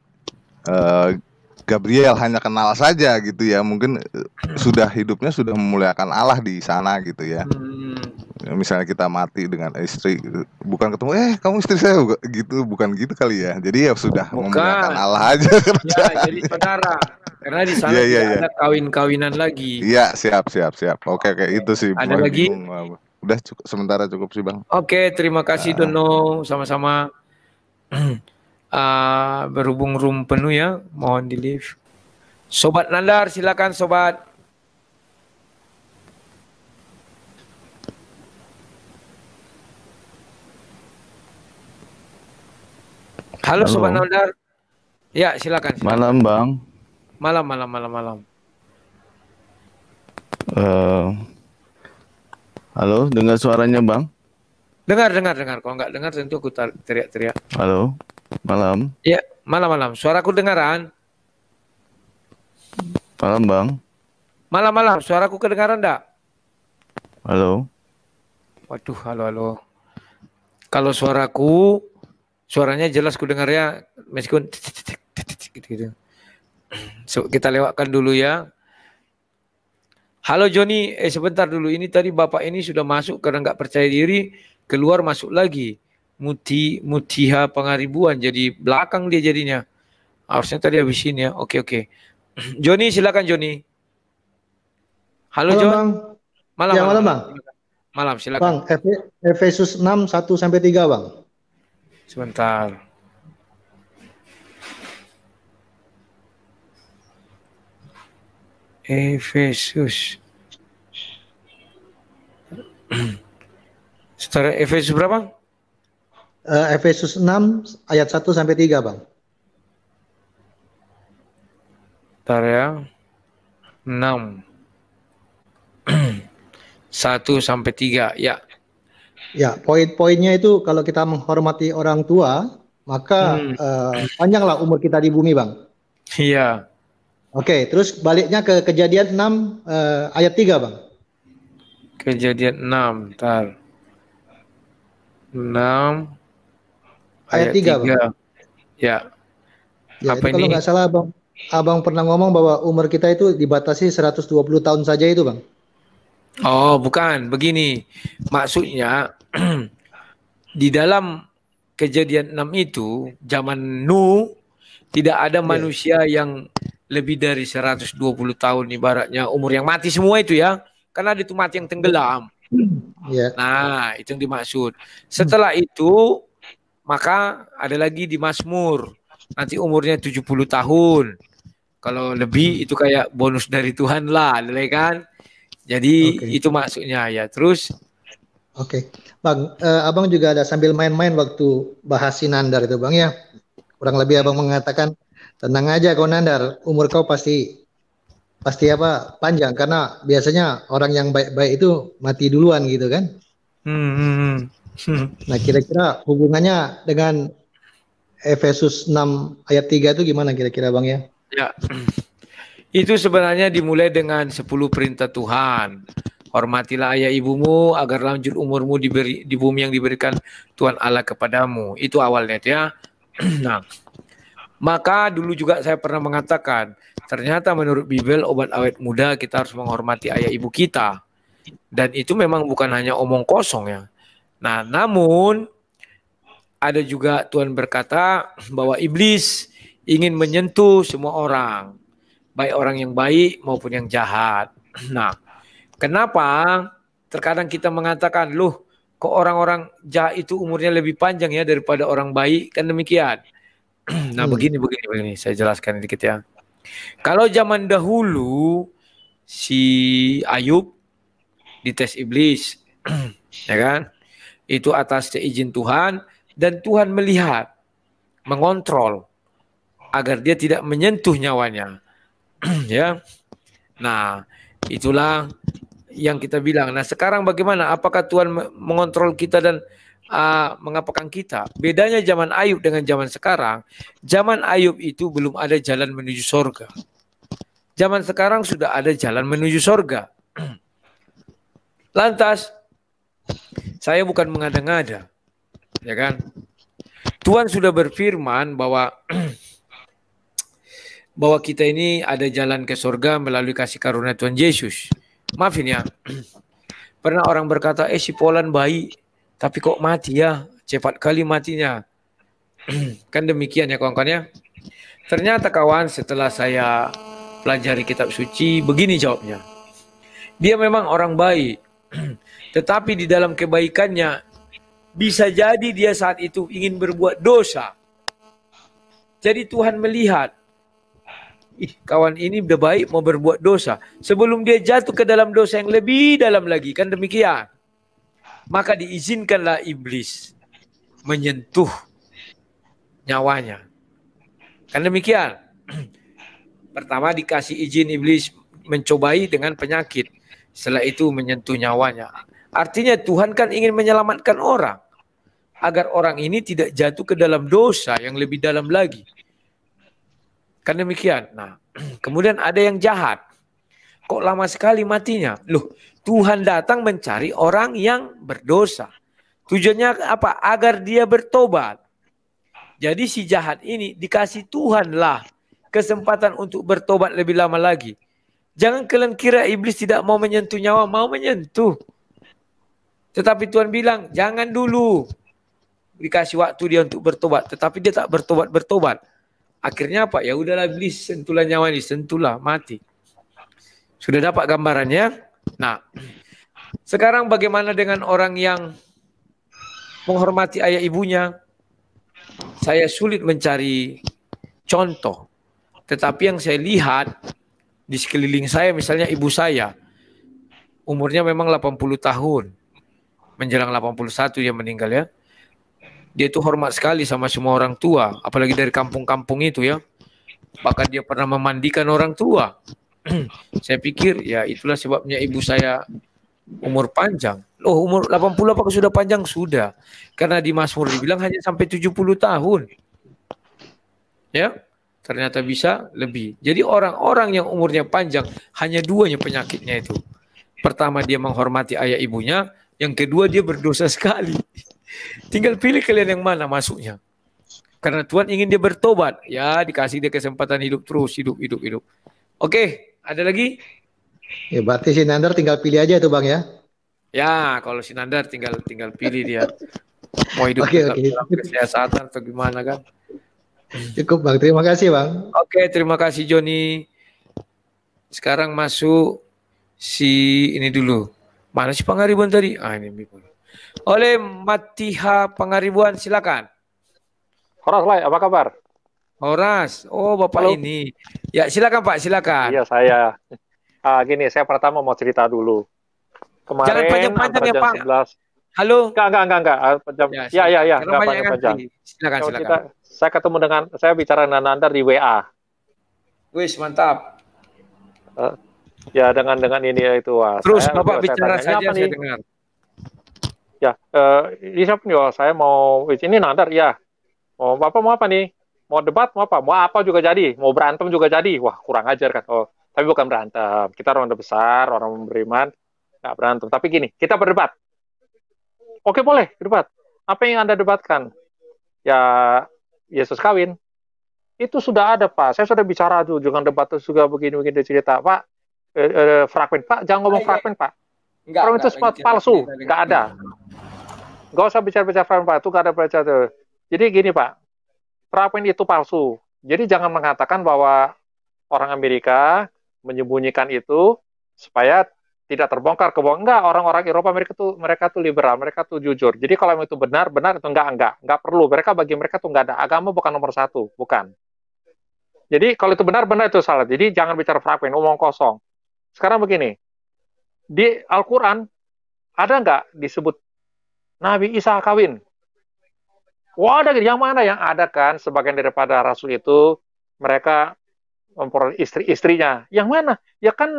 uh, Gabriel hanya kenal saja gitu ya. Mungkin uh, sudah hidupnya sudah memuliakan Allah di sana gitu ya. Hmm misalnya kita mati dengan istri gitu, bukan ketemu eh kamu istri saya gitu bukan gitu kali ya jadi ya sudah bukan. Allah ya, aja ya, jadi penara karena di sana yeah, yeah, yeah. ada kawin-kawinan lagi iya siap siap siap oke oke itu sih ada lagi bingung. udah cukup sementara cukup sih bang oke terima kasih uh, Dono sama-sama uh, berhubung room penuh ya mohon di lift sobat Nandar silakan sobat Halo, Halo. Sobat Naudar. Ya, silakan, silakan. Malam, Bang. Malam, malam, malam, malam. Uh, halo, dengar suaranya Bang? Dengar, dengar, dengar. Kalau nggak dengar tentu aku teriak-teriak. Halo, malam. Ya, malam, malam. Suaraku dengaran. Malam, Bang. Malam, malam. Suaraku kedengaran nggak? Halo. Waduh, halo, halo. Kalau suaraku Suaranya jelas ku dengar ya, meskipun gitu. So, kita lewatkan dulu ya. Halo Joni, eh sebentar dulu. Ini tadi bapak ini sudah masuk karena nggak percaya diri, keluar masuk lagi. Muti mutiha pengaribuan jadi belakang dia jadinya. Harusnya tadi habis ini ya. Oke oke. Joni silakan Joni. Halo, Halo Joni. Bang. Malam, ya, malam, malam Bang. Malam silakan. Bang, Efesus 6 1 sampai 3 Bang. Sebentar. Efesus. Setara Efesus berapa? Uh, Efesus 6 ayat 1 sampai 3, Bang. Bentar ya. 6 1 sampai 3, ya. Ya, poin-poinnya itu kalau kita menghormati orang tua, maka hmm. uh, panjanglah umur kita di bumi, Bang. Iya. Oke, okay, terus baliknya ke kejadian 6 uh, eh, ayat 3, Bang. Kejadian 6, bentar. 6 ayat, ayat 3, 3. Bang. Ya. ya Apa ini? Kalau nggak salah, Bang. Abang pernah ngomong bahwa umur kita itu dibatasi 120 tahun saja itu, Bang. Oh, bukan. Begini. Maksudnya di dalam kejadian enam itu zaman Nu tidak ada ya. manusia yang lebih dari 120 tahun ibaratnya umur yang mati semua itu ya. Karena ada itu mati yang tenggelam. Yeah. Ya. Nah, itu yang dimaksud. Setelah itu maka ada lagi di Masmur Nanti umurnya 70 tahun. Kalau lebih itu kayak bonus dari Tuhan lah, kan? Jadi okay. itu maksudnya ya. Terus Oke. Okay. Bang, eh, Abang juga ada sambil main-main waktu bahas si Nandar itu, Bang ya. Kurang lebih Abang mengatakan tenang aja kau Nandar, umur kau pasti pasti apa panjang karena biasanya orang yang baik-baik itu mati duluan gitu kan. Hmm. hmm. hmm. Nah, kira-kira hubungannya dengan Efesus 6 ayat 3 itu gimana kira-kira Bang ya? Ya. Itu sebenarnya dimulai dengan 10 perintah Tuhan. Hormatilah ayah ibumu agar lanjut umurmu diberi, di bumi yang diberikan Tuhan Allah kepadamu. Itu awalnya ya. nah, maka dulu juga saya pernah mengatakan, ternyata menurut Bibel obat awet muda kita harus menghormati ayah ibu kita. Dan itu memang bukan hanya omong kosong ya. Nah, namun ada juga Tuhan berkata bahwa iblis ingin menyentuh semua orang baik orang yang baik maupun yang jahat. Nah, kenapa terkadang kita mengatakan, "Loh, kok orang-orang jahat itu umurnya lebih panjang ya daripada orang baik?" Kan demikian. nah, hmm. begini begini begini saya jelaskan sedikit ya. Kalau zaman dahulu si Ayub dites iblis, ya kan? Itu atas seizin Tuhan dan Tuhan melihat, mengontrol agar dia tidak menyentuh nyawanya. ya. Nah, itulah yang kita bilang. Nah, sekarang bagaimana? Apakah Tuhan mengontrol kita dan uh, ah, mengapakan kita? Bedanya zaman Ayub dengan zaman sekarang, zaman Ayub itu belum ada jalan menuju sorga. Zaman sekarang sudah ada jalan menuju sorga. Lantas, saya bukan mengada-ngada, ya kan? Tuhan sudah berfirman bahwa bahwa kita ini ada jalan ke surga melalui kasih karunia Tuhan Yesus. Maafin ya. Pernah orang berkata, eh si Polan baik, tapi kok mati ya? Cepat kali matinya. kan demikian ya kawan-kawan ya. Ternyata kawan setelah saya pelajari kitab suci, begini jawabnya. Dia memang orang baik, tetapi di dalam kebaikannya bisa jadi dia saat itu ingin berbuat dosa. Jadi Tuhan melihat ih kawan ini udah baik mau berbuat dosa. Sebelum dia jatuh ke dalam dosa yang lebih dalam lagi. Kan demikian. Maka diizinkanlah iblis menyentuh nyawanya. Kan demikian. Pertama dikasih izin iblis mencobai dengan penyakit. Setelah itu menyentuh nyawanya. Artinya Tuhan kan ingin menyelamatkan orang. Agar orang ini tidak jatuh ke dalam dosa yang lebih dalam lagi Kan demikian. Nah, kemudian ada yang jahat. Kok lama sekali matinya? Loh, Tuhan datang mencari orang yang berdosa. Tujuannya apa? Agar dia bertobat. Jadi si jahat ini dikasih Tuhanlah kesempatan untuk bertobat lebih lama lagi. Jangan kalian kira iblis tidak mau menyentuh nyawa, mau menyentuh. Tetapi Tuhan bilang, jangan dulu dikasih waktu dia untuk bertobat. Tetapi dia tak bertobat-bertobat. Akhirnya apa? Ya udahlah iblis sentulah nyawa ini, sentulah mati. Sudah dapat gambarannya? Nah, sekarang bagaimana dengan orang yang menghormati ayah ibunya? Saya sulit mencari contoh. Tetapi yang saya lihat di sekeliling saya misalnya ibu saya umurnya memang 80 tahun. Menjelang 81 dia meninggal ya dia itu hormat sekali sama semua orang tua, apalagi dari kampung-kampung itu ya. Bahkan dia pernah memandikan orang tua. saya pikir ya itulah sebabnya ibu saya umur panjang. Oh umur 80 apakah sudah panjang? Sudah. Karena di Mazmur dibilang hanya sampai 70 tahun. Ya, ternyata bisa lebih. Jadi orang-orang yang umurnya panjang hanya duanya penyakitnya itu. Pertama dia menghormati ayah ibunya, yang kedua dia berdosa sekali. Tinggal pilih kalian yang mana masuknya. Karena Tuhan ingin dia bertobat. Ya, dikasih dia kesempatan hidup terus, hidup, hidup, hidup. Oke, ada lagi? Ya, berarti si Nandar tinggal pilih aja itu Bang ya. Ya, kalau Sinander tinggal tinggal pilih dia. Mau hidup okay, okay. kesehatan atau gimana kan. Cukup Bang, terima kasih Bang. Oke, terima kasih Joni. Sekarang masuk si ini dulu. Mana si Pangaribuan tadi? Ah, ini Bipol oleh Matiha Pangaribuan. Silakan. Horas Lai, apa kabar? Horas. Oh, Bapak Halo. ini. Ya, silakan Pak, silakan. Iya, saya. Uh, gini, saya pertama mau cerita dulu. Kemarin Jangan panjang-panjang ya, Pak. 11, Halo. Enggak, enggak, enggak, enggak. Ah, panjang. ya, ya, ya, ya enggak panjang-panjang. Silakan, silakan. Kita, saya ketemu dengan, saya bicara dengan Anda di WA. Wis, mantap. Uh, ya, dengan dengan ini ya itu. Wah. Terus saya, Bapak bicara saya, tanya, saja, saya dengar. Ya, eh, ini siapa nih? Oh, saya mau ini Nandar, ya. mau apa mau apa nih? Mau debat, mau apa? Mau apa juga jadi. Mau berantem juga jadi. Wah, kurang ajar kan. Oh, tapi bukan berantem. Kita orang besar, orang beriman, nggak berantem. Tapi gini, kita berdebat. Oke, boleh, debat. Apa yang Anda debatkan? Ya, Yesus kawin. Itu sudah ada, Pak. Saya sudah bicara tuh, jangan debat juga begini-begini cerita. Pak, eh, eh, fragment Pak, jangan ngomong fragment Pak. Enggak, enggak, palsu, enggak ada. Gak usah bicara-bicara Pak, itu karena baca Jadi gini Pak, Prapen itu palsu. Jadi jangan mengatakan bahwa orang Amerika menyembunyikan itu supaya tidak terbongkar ke Enggak, orang-orang Eropa mereka tuh mereka tuh liberal, mereka tuh jujur. Jadi kalau itu benar, benar itu enggak, enggak, enggak perlu. Mereka bagi mereka tuh enggak ada agama bukan nomor satu, bukan. Jadi kalau itu benar, benar itu salah. Jadi jangan bicara fragmen, omong kosong. Sekarang begini, di Al-Quran ada enggak disebut Nabi Isa kawin. Wah, ada yang mana yang ada kan sebagian daripada rasul itu mereka memperoleh istri-istrinya. Yang mana? Ya kan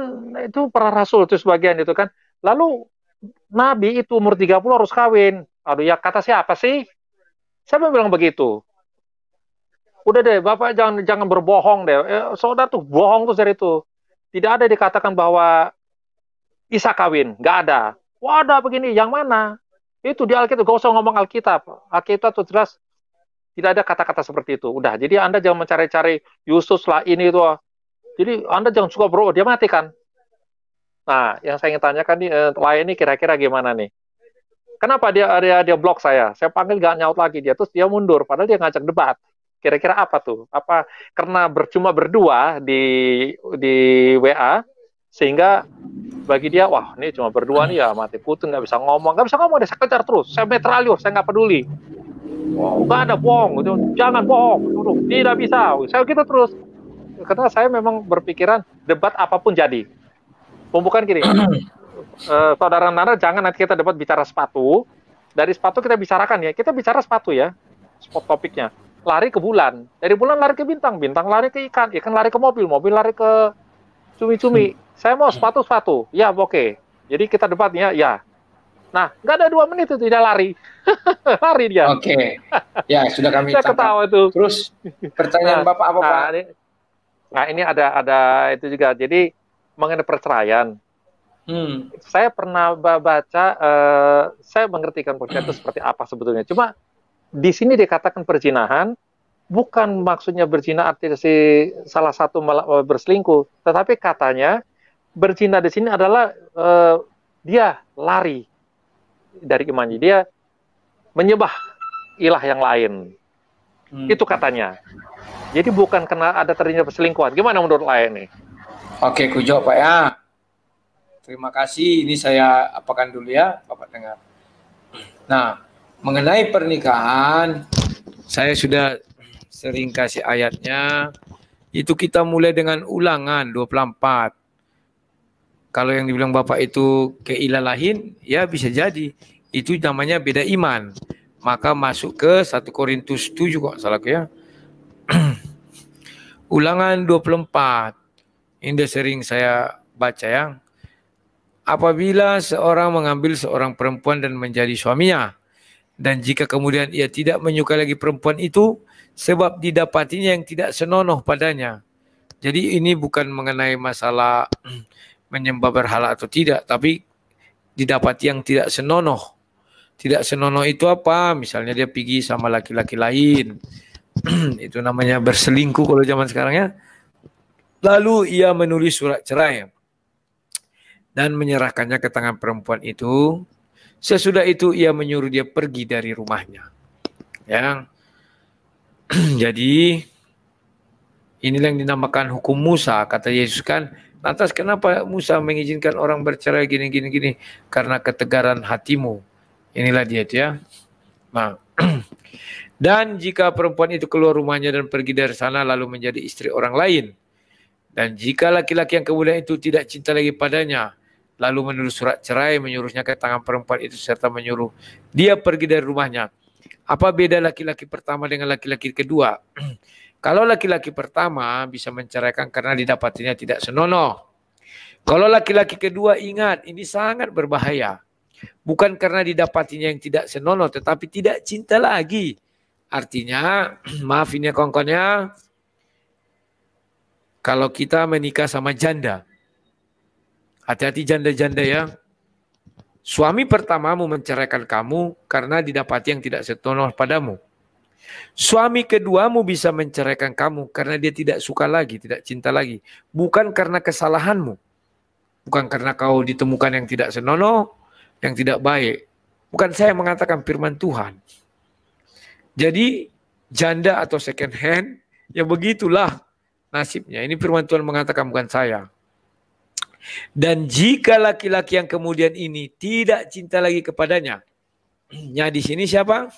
itu para rasul itu sebagian itu kan. Lalu Nabi itu umur 30 harus kawin. Aduh ya kata siapa sih? Siapa bilang begitu? Udah deh, Bapak jangan jangan berbohong deh. Eh, saudara tuh bohong tuh dari itu. Tidak ada dikatakan bahwa Isa kawin, nggak ada. Wah ada begini, yang mana? Itu di Alkitab, gak usah ngomong Alkitab. Alkitab itu jelas tidak ada kata-kata seperti itu. Udah, jadi Anda jangan mencari-cari Yusuf lah ini itu. Jadi Anda jangan suka bro, dia mati kan. Nah, yang saya ingin tanyakan nih, eh, lain ini kira-kira gimana nih? Kenapa dia dia, dia blok saya? Saya panggil gak nyaut lagi dia, terus dia mundur. Padahal dia ngajak debat. Kira-kira apa tuh? Apa karena bercuma berdua di di WA? sehingga bagi dia wah ini cuma berdua nih ya mati kutu nggak bisa ngomong nggak bisa ngomong dia saya kejar terus saya metraliur saya nggak peduli wow nggak ada bohong jangan bohong suruh tidak bisa saya gitu terus karena saya memang berpikiran debat apapun jadi pembukaan kiri eh, saudara Nana jangan nanti kita debat bicara sepatu dari sepatu kita bicarakan ya kita bicara sepatu ya spot topiknya lari ke bulan dari bulan lari ke bintang bintang lari ke ikan ikan lari ke mobil mobil lari ke cumi-cumi. Hmm. Saya mau sepatu-sepatu. Ya, oke. Okay. Jadi kita debatnya, ya. Nah, nggak ada dua menit itu tidak lari. lari dia. Oke. Okay. Ya, sudah kami Saya ketawa itu. Terus pertanyaan nah, Bapak apa, Pak? Nah, ini, nah, ini ada ada itu juga. Jadi mengenai perceraian. Hmm. Saya pernah baca, uh, saya mengerti perceraian itu seperti apa sebetulnya. Cuma di sini dikatakan perzinahan, bukan maksudnya berzina artinya si salah satu berselingkuh, tetapi katanya berzina di sini adalah uh, dia lari dari imannya, dia menyembah ilah yang lain. Hmm. Itu katanya. Jadi bukan karena ada terjadi perselingkuhan. Gimana menurut lain nih? Oke, ku jawab Pak ya. Terima kasih. Ini saya apakan dulu ya, Bapak dengar. Nah, mengenai pernikahan, saya sudah sering kasih ayatnya. Itu kita mulai dengan ulangan 24. Kalau yang dibilang Bapak itu keilalahin, ya bisa jadi. Itu namanya beda iman. Maka masuk ke 1 Korintus 7 kok salahku ya. ulangan 24. Ini sering saya baca ya. Apabila seorang mengambil seorang perempuan dan menjadi suaminya, dan jika kemudian ia tidak menyukai lagi perempuan itu, sebab didapatinya yang tidak senonoh padanya. Jadi ini bukan mengenai masalah menyembah berhala atau tidak, tapi didapati yang tidak senonoh. Tidak senonoh itu apa? Misalnya dia pergi sama laki-laki lain. itu namanya berselingkuh kalau zaman sekarang ya. Lalu ia menulis surat cerai dan menyerahkannya ke tangan perempuan itu. Sesudah itu ia menyuruh dia pergi dari rumahnya. Ya, Jadi inilah yang dinamakan hukum Musa kata Yesus kan lantas kenapa Musa mengizinkan orang bercerai gini gini gini karena ketegaran hatimu inilah dia itu ya nah dan jika perempuan itu keluar rumahnya dan pergi dari sana lalu menjadi istri orang lain dan jika laki-laki yang kemudian itu tidak cinta lagi padanya lalu menulis surat cerai menyuruhnya ke tangan perempuan itu serta menyuruh dia pergi dari rumahnya apa beda laki-laki pertama dengan laki-laki kedua? Kalau laki-laki pertama bisa menceraikan karena didapatinya tidak senonoh. Kalau laki-laki kedua ingat ini sangat berbahaya. Bukan karena didapatinya yang tidak senonoh tetapi tidak cinta lagi. Artinya, maaf ini ya, ya kalau kita menikah sama janda, hati-hati janda-janda ya, Suami pertamamu menceraikan kamu karena didapati yang tidak setonoh padamu. Suami keduamu bisa menceraikan kamu karena dia tidak suka lagi, tidak cinta lagi. Bukan karena kesalahanmu. Bukan karena kau ditemukan yang tidak senonoh, yang tidak baik. Bukan saya yang mengatakan firman Tuhan. Jadi janda atau second hand, ya begitulah nasibnya. Ini firman Tuhan mengatakan bukan saya. Dan jika laki-laki yang kemudian ini tidak cinta lagi kepadanya, ya di sini siapa?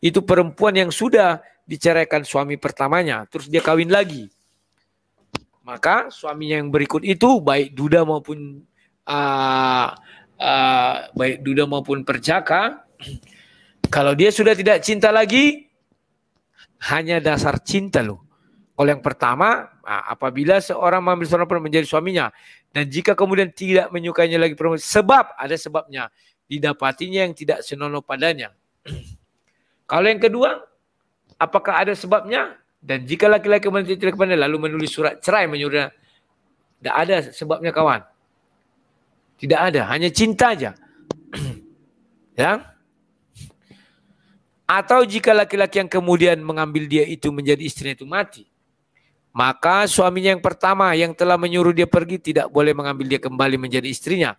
Itu perempuan yang sudah diceraikan suami pertamanya, terus dia kawin lagi. Maka suaminya yang berikut itu baik duda maupun uh, uh, baik duda maupun perjaka, kalau dia sudah tidak cinta lagi, hanya dasar cinta loh. Kalau yang pertama, ah, apabila seorang mengambil seorang menjadi suaminya, dan jika kemudian tidak menyukainya lagi perempuan, sebab ada sebabnya didapatinya yang tidak senonoh padanya. Kalau yang kedua, apakah ada sebabnya? Dan jika laki-laki tidak kepada lalu menulis surat cerai menyuruhnya, tidak ada sebabnya kawan. Tidak ada, hanya cinta aja. ya. Atau jika laki-laki yang kemudian mengambil dia itu menjadi istrinya itu mati. Maka suaminya yang pertama yang telah menyuruh dia pergi tidak boleh mengambil dia kembali menjadi istrinya.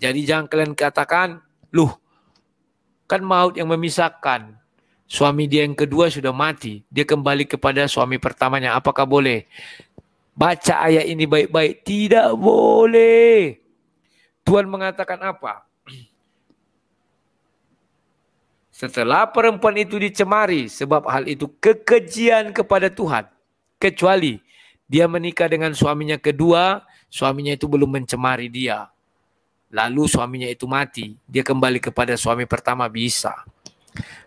Jadi jangan kalian katakan, "Luh, kan maut yang memisahkan." Suami dia yang kedua sudah mati, dia kembali kepada suami pertamanya. Apakah boleh? Baca ayat ini baik-baik. Tidak boleh. Tuhan mengatakan apa? Setelah perempuan itu dicemari sebab hal itu kekejian kepada Tuhan kecuali dia menikah dengan suaminya kedua, suaminya itu belum mencemari dia. Lalu suaminya itu mati, dia kembali kepada suami pertama bisa.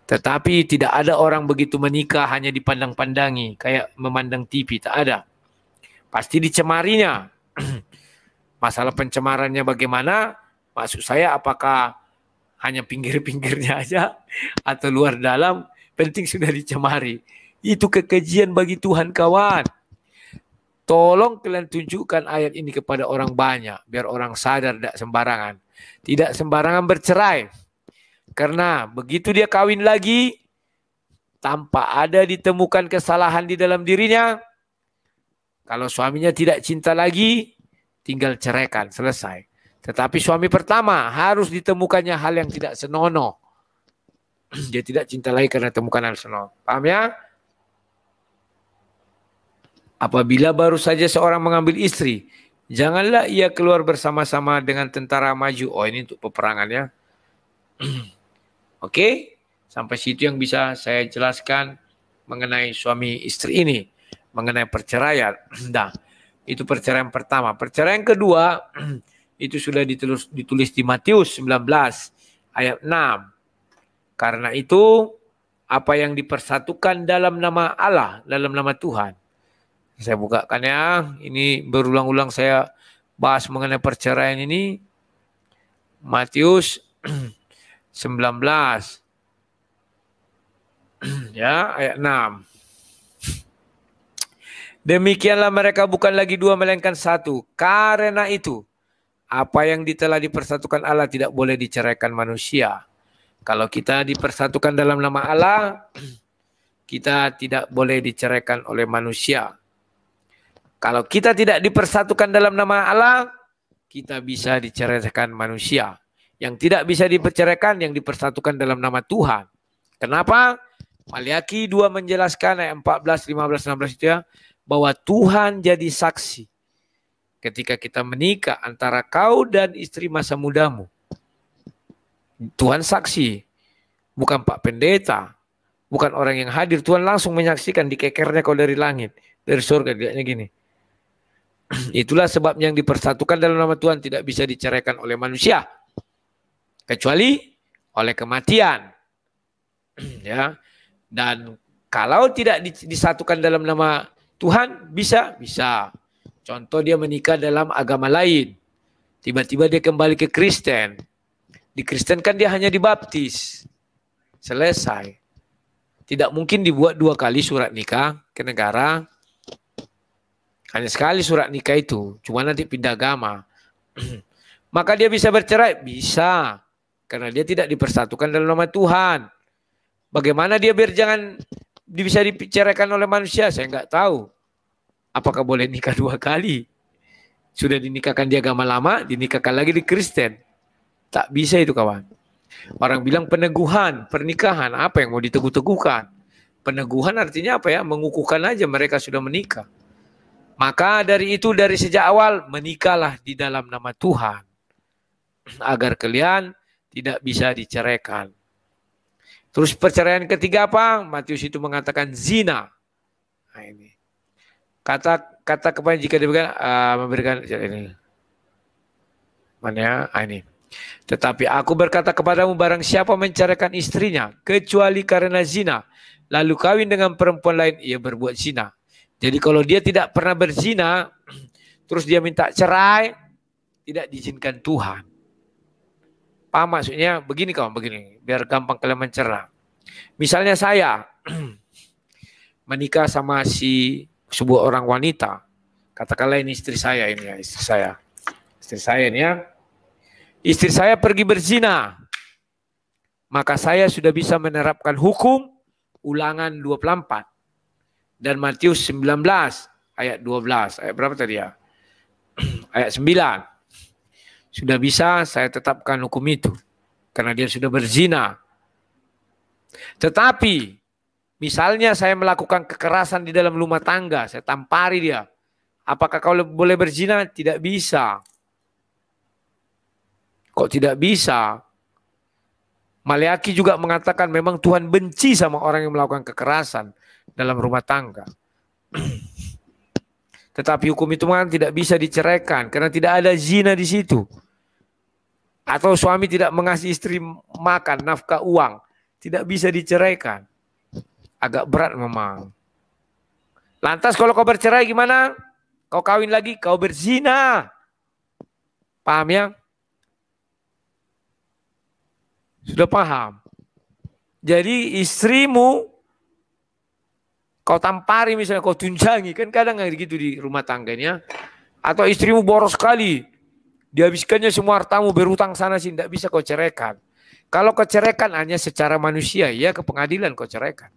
Tetapi tidak ada orang begitu menikah hanya dipandang-pandangi, kayak memandang TV, tak ada. Pasti dicemarinya. Masalah pencemarannya bagaimana? Maksud saya apakah hanya pinggir-pinggirnya aja atau luar dalam? Penting sudah dicemari. Itu kekejian bagi Tuhan kawan. Tolong kalian tunjukkan ayat ini kepada orang banyak. Biar orang sadar tidak sembarangan. Tidak sembarangan bercerai. Karena begitu dia kawin lagi. Tanpa ada ditemukan kesalahan di dalam dirinya. Kalau suaminya tidak cinta lagi. Tinggal ceraikan. Selesai. Tetapi suami pertama harus ditemukannya hal yang tidak senonoh. Dia tidak cinta lagi karena temukan hal senonoh. Paham ya? Apabila baru saja seorang mengambil istri, janganlah ia keluar bersama-sama dengan tentara maju. Oh ini untuk peperangannya. Oke, sampai situ yang bisa saya jelaskan mengenai suami istri ini, mengenai perceraian. Nah, itu perceraian pertama. Perceraian kedua itu sudah ditulis, ditulis di Matius 19 ayat 6. Karena itu apa yang dipersatukan dalam nama Allah, dalam nama Tuhan, saya bukakan ya. Ini berulang-ulang saya bahas mengenai perceraian ini. Matius 19 ya ayat 6. Demikianlah mereka bukan lagi dua melainkan satu. Karena itu apa yang telah dipersatukan Allah tidak boleh diceraikan manusia. Kalau kita dipersatukan dalam nama Allah, kita tidak boleh diceraikan oleh manusia. Kalau kita tidak dipersatukan dalam nama Allah, kita bisa diceraikan manusia. Yang tidak bisa diperceraikan, yang dipersatukan dalam nama Tuhan. Kenapa? Maliaki 2 menjelaskan ayat 14, 15, 16 itu ya. Bahwa Tuhan jadi saksi. Ketika kita menikah antara kau dan istri masa mudamu. Tuhan saksi. Bukan Pak Pendeta. Bukan orang yang hadir. Tuhan langsung menyaksikan di dikekernya kau dari langit. Dari surga. Dia gini Itulah sebab yang dipersatukan dalam nama Tuhan tidak bisa diceraikan oleh manusia. Kecuali oleh kematian. ya. Dan kalau tidak disatukan dalam nama Tuhan, bisa? Bisa. Contoh dia menikah dalam agama lain. Tiba-tiba dia kembali ke Kristen. Di Kristen kan dia hanya dibaptis. Selesai. Tidak mungkin dibuat dua kali surat nikah ke negara hanya sekali surat nikah itu, cuma nanti pindah agama. Maka dia bisa bercerai? Bisa. Karena dia tidak dipersatukan dalam nama Tuhan. Bagaimana dia biar jangan bisa diceraikan oleh manusia? Saya nggak tahu. Apakah boleh nikah dua kali? Sudah dinikahkan di agama lama, dinikahkan lagi di Kristen. Tak bisa itu kawan. Orang bilang peneguhan, pernikahan. Apa yang mau diteguh-teguhkan? Peneguhan artinya apa ya? Mengukuhkan aja mereka sudah menikah. Maka dari itu dari sejak awal menikahlah di dalam nama Tuhan agar kalian tidak bisa diceraikan. Terus perceraian ketiga apa? Matius itu mengatakan zina. Nah, ini. Kata kata kepada jika diberikan uh, ah, memberikan ini. Mana ah, ini. Tetapi aku berkata kepadamu barang siapa menceraikan istrinya kecuali karena zina lalu kawin dengan perempuan lain ia berbuat zina. Jadi kalau dia tidak pernah berzina, terus dia minta cerai, tidak diizinkan Tuhan. Paham maksudnya? Begini kawan, begini. Biar gampang kalian mencerna. Misalnya saya menikah sama si sebuah orang wanita. Katakanlah ini istri saya ini ya, istri saya. Istri saya ini ya. Istri saya pergi berzina. Maka saya sudah bisa menerapkan hukum ulangan 24 dan Matius 19 ayat 12. Ayat berapa tadi ya? ayat 9. Sudah bisa saya tetapkan hukum itu karena dia sudah berzina. Tetapi misalnya saya melakukan kekerasan di dalam rumah tangga, saya tampari dia. Apakah kau boleh berzina? Tidak bisa. Kok tidak bisa? Maleaki juga mengatakan memang Tuhan benci sama orang yang melakukan kekerasan dalam rumah tangga. Tetapi hukum itu kan tidak bisa diceraikan karena tidak ada zina di situ. Atau suami tidak mengasih istri makan, nafkah uang. Tidak bisa diceraikan. Agak berat memang. Lantas kalau kau bercerai gimana? Kau kawin lagi, kau berzina. Paham ya? Sudah paham. Jadi istrimu Kau tampari misalnya, kau tunjangi. Kan kadang kayak gitu di rumah tangganya. Atau istrimu boros sekali. Dihabiskannya semua hartamu berutang sana sih, Tidak bisa kau ceraikan. Kalau kau ceraikan hanya secara manusia. Ya ke pengadilan kau ceraikan.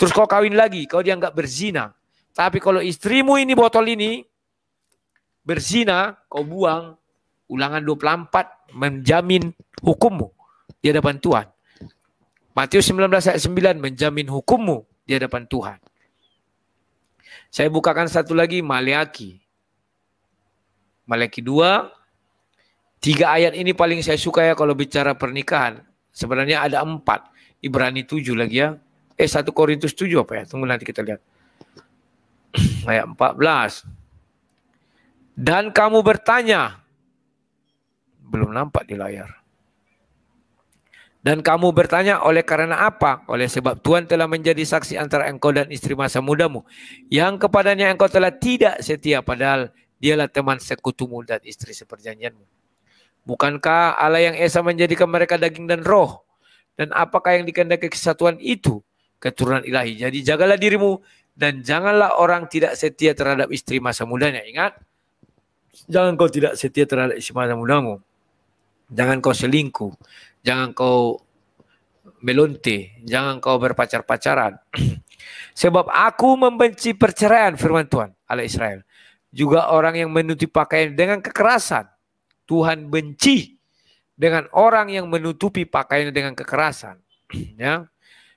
Terus kau kawin lagi. Kau dianggap berzina. Tapi kalau istrimu ini botol ini. Berzina. Kau buang. Ulangan 24 menjamin hukummu di hadapan Tuhan. Matius 19 ayat 9 menjamin hukummu di hadapan Tuhan. Saya bukakan satu lagi Maleaki. Maliaki 2 Tiga ayat ini paling saya suka ya kalau bicara pernikahan. Sebenarnya ada empat. Ibrani tujuh lagi ya. Eh satu Korintus tujuh apa ya? Tunggu nanti kita lihat. Ayat belas. Dan kamu bertanya. Belum nampak di layar. Dan kamu bertanya oleh karena apa? Oleh sebab Tuhan telah menjadi saksi antara engkau dan istri masa mudamu. Yang kepadanya engkau telah tidak setia padahal dialah teman sekutumu dan istri seperjanjianmu. Bukankah Allah yang Esa menjadikan mereka daging dan roh? Dan apakah yang dikendaki kesatuan itu? Keturunan ilahi. Jadi jagalah dirimu dan janganlah orang tidak setia terhadap istri masa mudanya. Ingat, jangan kau tidak setia terhadap istri masa mudamu. Jangan kau selingkuh Jangan kau melunti, jangan kau berpacar-pacaran. Sebab aku membenci perceraian firman Tuhan ala Israel. Juga orang yang menutupi pakaian dengan kekerasan. Tuhan benci dengan orang yang menutupi pakaian dengan kekerasan. ya.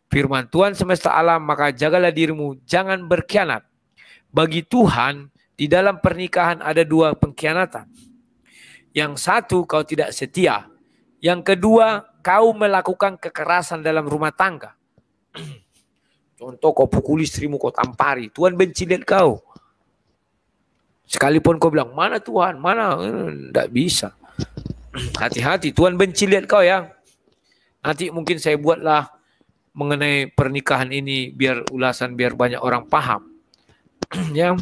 Firman Tuhan semesta alam maka jagalah dirimu jangan berkhianat. Bagi Tuhan di dalam pernikahan ada dua pengkhianatan. Yang satu kau tidak setia yang kedua, kau melakukan kekerasan dalam rumah tangga. Contoh kau pukul istrimu, kau tampari. Tuhan benci lihat kau. Sekalipun kau bilang, mana Tuhan, mana? Tidak bisa. Hati-hati, Tuhan benci lihat kau ya. Nanti mungkin saya buatlah mengenai pernikahan ini biar ulasan biar banyak orang paham. ya.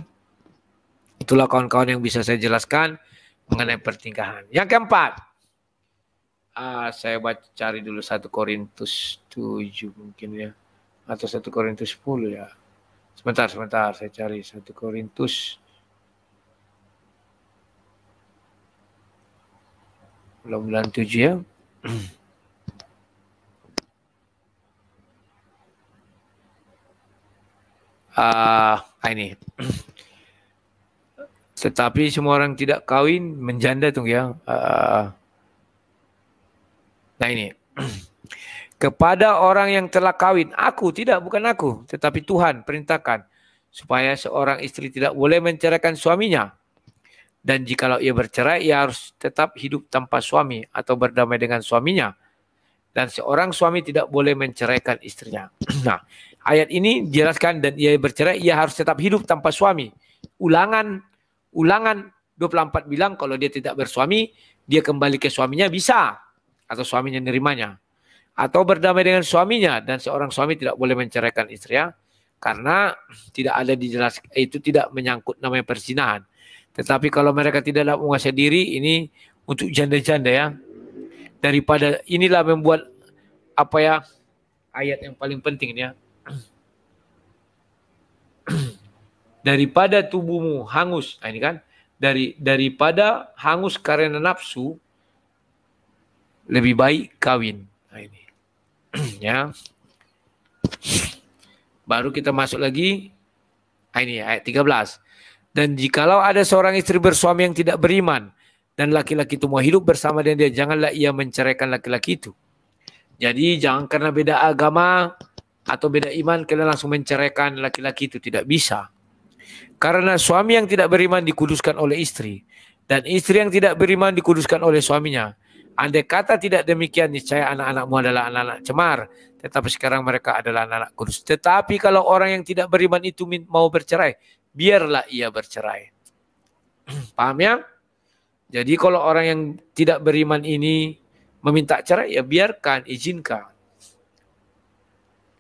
Itulah kawan-kawan yang bisa saya jelaskan mengenai pernikahan. Yang keempat, ah, saya baca, cari dulu 1 Korintus 7 mungkin ya atau 1 Korintus 10 ya. Sebentar, sebentar saya cari 1 Korintus belum bulan 7 ya. Ah, uh, ini. Tetapi semua orang tidak kawin menjanda tuh ya. Uh, Nah ini. Kepada orang yang telah kawin, aku tidak bukan aku, tetapi Tuhan perintahkan supaya seorang istri tidak boleh menceraikan suaminya. Dan jikalau ia bercerai, ia harus tetap hidup tanpa suami atau berdamai dengan suaminya. Dan seorang suami tidak boleh menceraikan istrinya. nah, ayat ini dijelaskan dan ia bercerai, ia harus tetap hidup tanpa suami. Ulangan, ulangan 24 bilang kalau dia tidak bersuami, dia kembali ke suaminya bisa atau suaminya nerimanya atau berdamai dengan suaminya dan seorang suami tidak boleh menceraikan istrinya karena tidak ada dijelas eh, itu tidak menyangkut namanya perzinahan. Tetapi kalau mereka tidak dapat menguasai diri ini untuk janda-janda ya. Daripada inilah membuat apa ya ayat yang paling penting ya. daripada tubuhmu hangus, nah ini kan dari daripada hangus karena nafsu lebih baik kawin. Nah, ini. ya. Baru kita masuk lagi ah, ini ya, ayat 13. Dan jikalau ada seorang istri bersuami yang tidak beriman dan laki-laki itu mau hidup bersama dengan dia, janganlah ia menceraikan laki-laki itu. Jadi jangan karena beda agama atau beda iman kalian langsung menceraikan laki-laki itu tidak bisa. Karena suami yang tidak beriman dikuduskan oleh istri dan istri yang tidak beriman dikuduskan oleh suaminya. Andai kata tidak demikian, niscaya anak-anakmu adalah anak-anak cemar. Tetapi sekarang mereka adalah anak-anak kudus. Tetapi kalau orang yang tidak beriman itu mau bercerai, biarlah ia bercerai. Paham ya? Jadi kalau orang yang tidak beriman ini meminta cerai, ya biarkan, izinkan.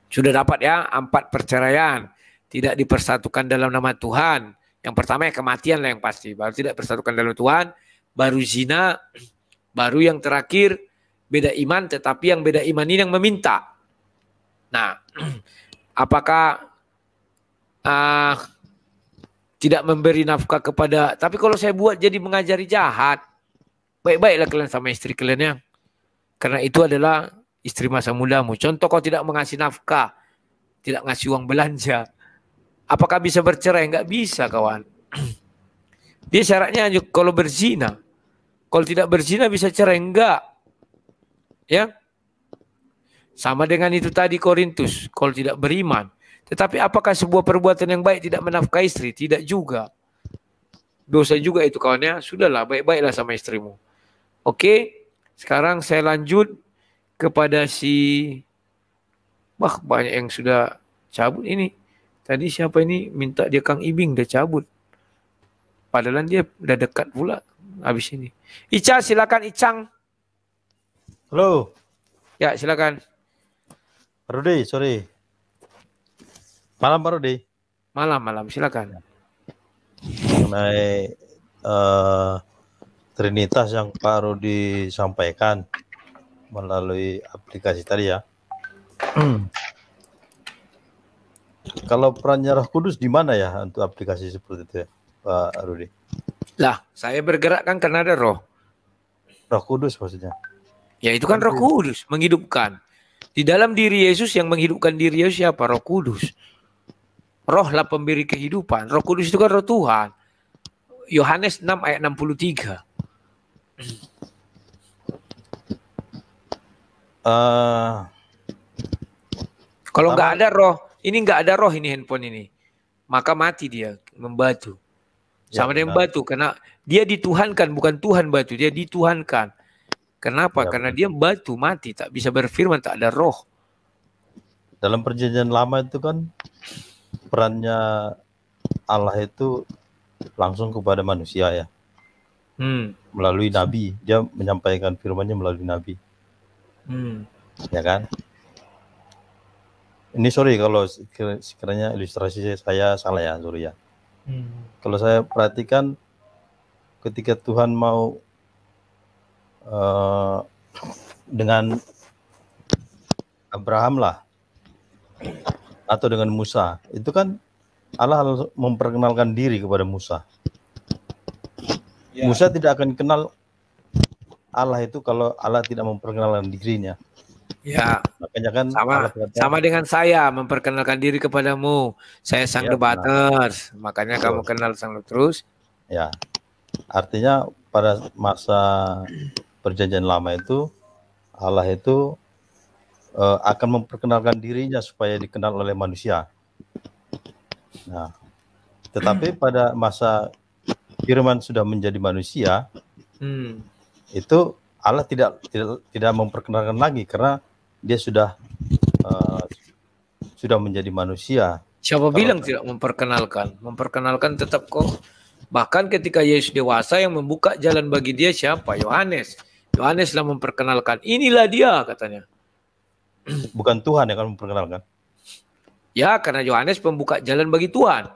Sudah dapat ya, empat perceraian. Tidak dipersatukan dalam nama Tuhan. Yang pertama ya kematian lah yang pasti. Baru tidak dipersatukan dalam Tuhan. Baru zina, Baru yang terakhir beda iman tetapi yang beda iman ini yang meminta. Nah, apakah uh, tidak memberi nafkah kepada tapi kalau saya buat jadi mengajari jahat. Baik-baiklah kalian sama istri kalian ya. Karena itu adalah istri masa mudamu. Contoh kau tidak mengasih nafkah, tidak ngasih uang belanja. Apakah bisa bercerai? Enggak bisa kawan. Dia syaratnya kalau berzina. Kalau tidak berzina bisa cerai enggak? Ya. Sama dengan itu tadi Korintus, kalau tidak beriman. Tetapi apakah sebuah perbuatan yang baik tidak menafkahi istri? Tidak juga. Dosa juga itu kawannya. Sudahlah, baik-baiklah sama istrimu. Oke, sekarang saya lanjut kepada si... Wah, banyak yang sudah cabut ini. Tadi siapa ini minta dia Kang Ibing, dia cabut. Padahal dia udah dekat pula habis ini. Ica silakan Icang. Halo. Ya, silakan. Pak Rudi, sorry. Malam Pak Rudi. Malam, malam, silakan. Mengenai uh, Trinitas yang Pak Rudi sampaikan melalui aplikasi tadi ya. Kalau perannya Roh Kudus di mana ya untuk aplikasi seperti itu ya, Pak Rudi? Lah, saya bergerak kan karena ada roh. Roh Kudus maksudnya. Ya itu kan Roh Kudus menghidupkan. Di dalam diri Yesus yang menghidupkan diri Yesus siapa? Roh Kudus. Rohlah pemberi kehidupan. Roh Kudus itu kan roh Tuhan. Yohanes 6 ayat 63. Uh, eh, Kalau nggak ada roh, ini nggak ada roh ini handphone ini. Maka mati dia, membatu. Sama ya, dengan benar. batu karena dia dituhankan bukan Tuhan batu, dia dituhankan. Kenapa? Ya, karena dia batu mati, tak bisa berfirman, tak ada roh. Dalam perjanjian lama itu kan perannya Allah itu langsung kepada manusia ya. Hmm. Melalui nabi, dia menyampaikan firman-Nya melalui nabi. Hmm. Ya kan? Ini sorry kalau sekiranya ilustrasi saya salah ya, sorry ya hmm. kalau saya perhatikan ketika Tuhan mau uh, dengan Abraham lah atau dengan Musa itu kan Allah harus memperkenalkan diri kepada Musa. Ya. Musa tidak akan kenal Allah itu kalau Allah tidak memperkenalkan dirinya. Ya, nah, makanya kan sama, sama dengan saya memperkenalkan diri kepadamu. Saya iya, sang ya, debater, nah. makanya terus. kamu kenal sang terus. Ya, artinya pada masa perjanjian lama itu Allah itu uh, akan memperkenalkan dirinya supaya dikenal oleh manusia. Nah, tetapi pada masa Firman sudah menjadi manusia, hmm. itu Allah tidak tidak tidak memperkenalkan lagi karena dia sudah uh, sudah menjadi manusia. Siapa Kalau bilang tidak memperkenalkan? Memperkenalkan tetap kok. Bahkan ketika Yesus dewasa yang membuka jalan bagi dia siapa? Yohanes. Yohaneslah memperkenalkan. Inilah dia katanya. Bukan Tuhan yang akan memperkenalkan. Ya, karena Yohanes pembuka jalan bagi Tuhan.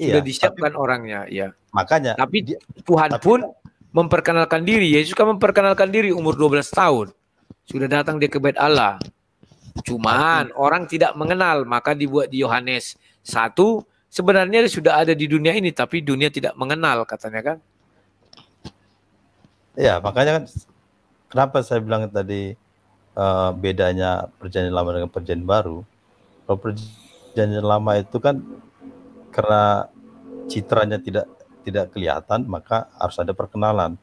Iya, Sudah disiapkan tapi, orangnya, ya. Makanya. Tapi dia, Tuhan tapi, pun memperkenalkan diri. Yesus kan memperkenalkan diri umur 12 tahun. Sudah datang dia ke bait Allah. Cuman orang tidak mengenal, maka dibuat di Yohanes satu sebenarnya dia sudah ada di dunia ini tapi dunia tidak mengenal katanya kan. Ya, makanya kan kenapa saya bilang tadi uh, bedanya perjanjian lama dengan perjanjian baru. Kalau perjanjian lama itu kan karena citranya tidak tidak kelihatan, maka harus ada perkenalan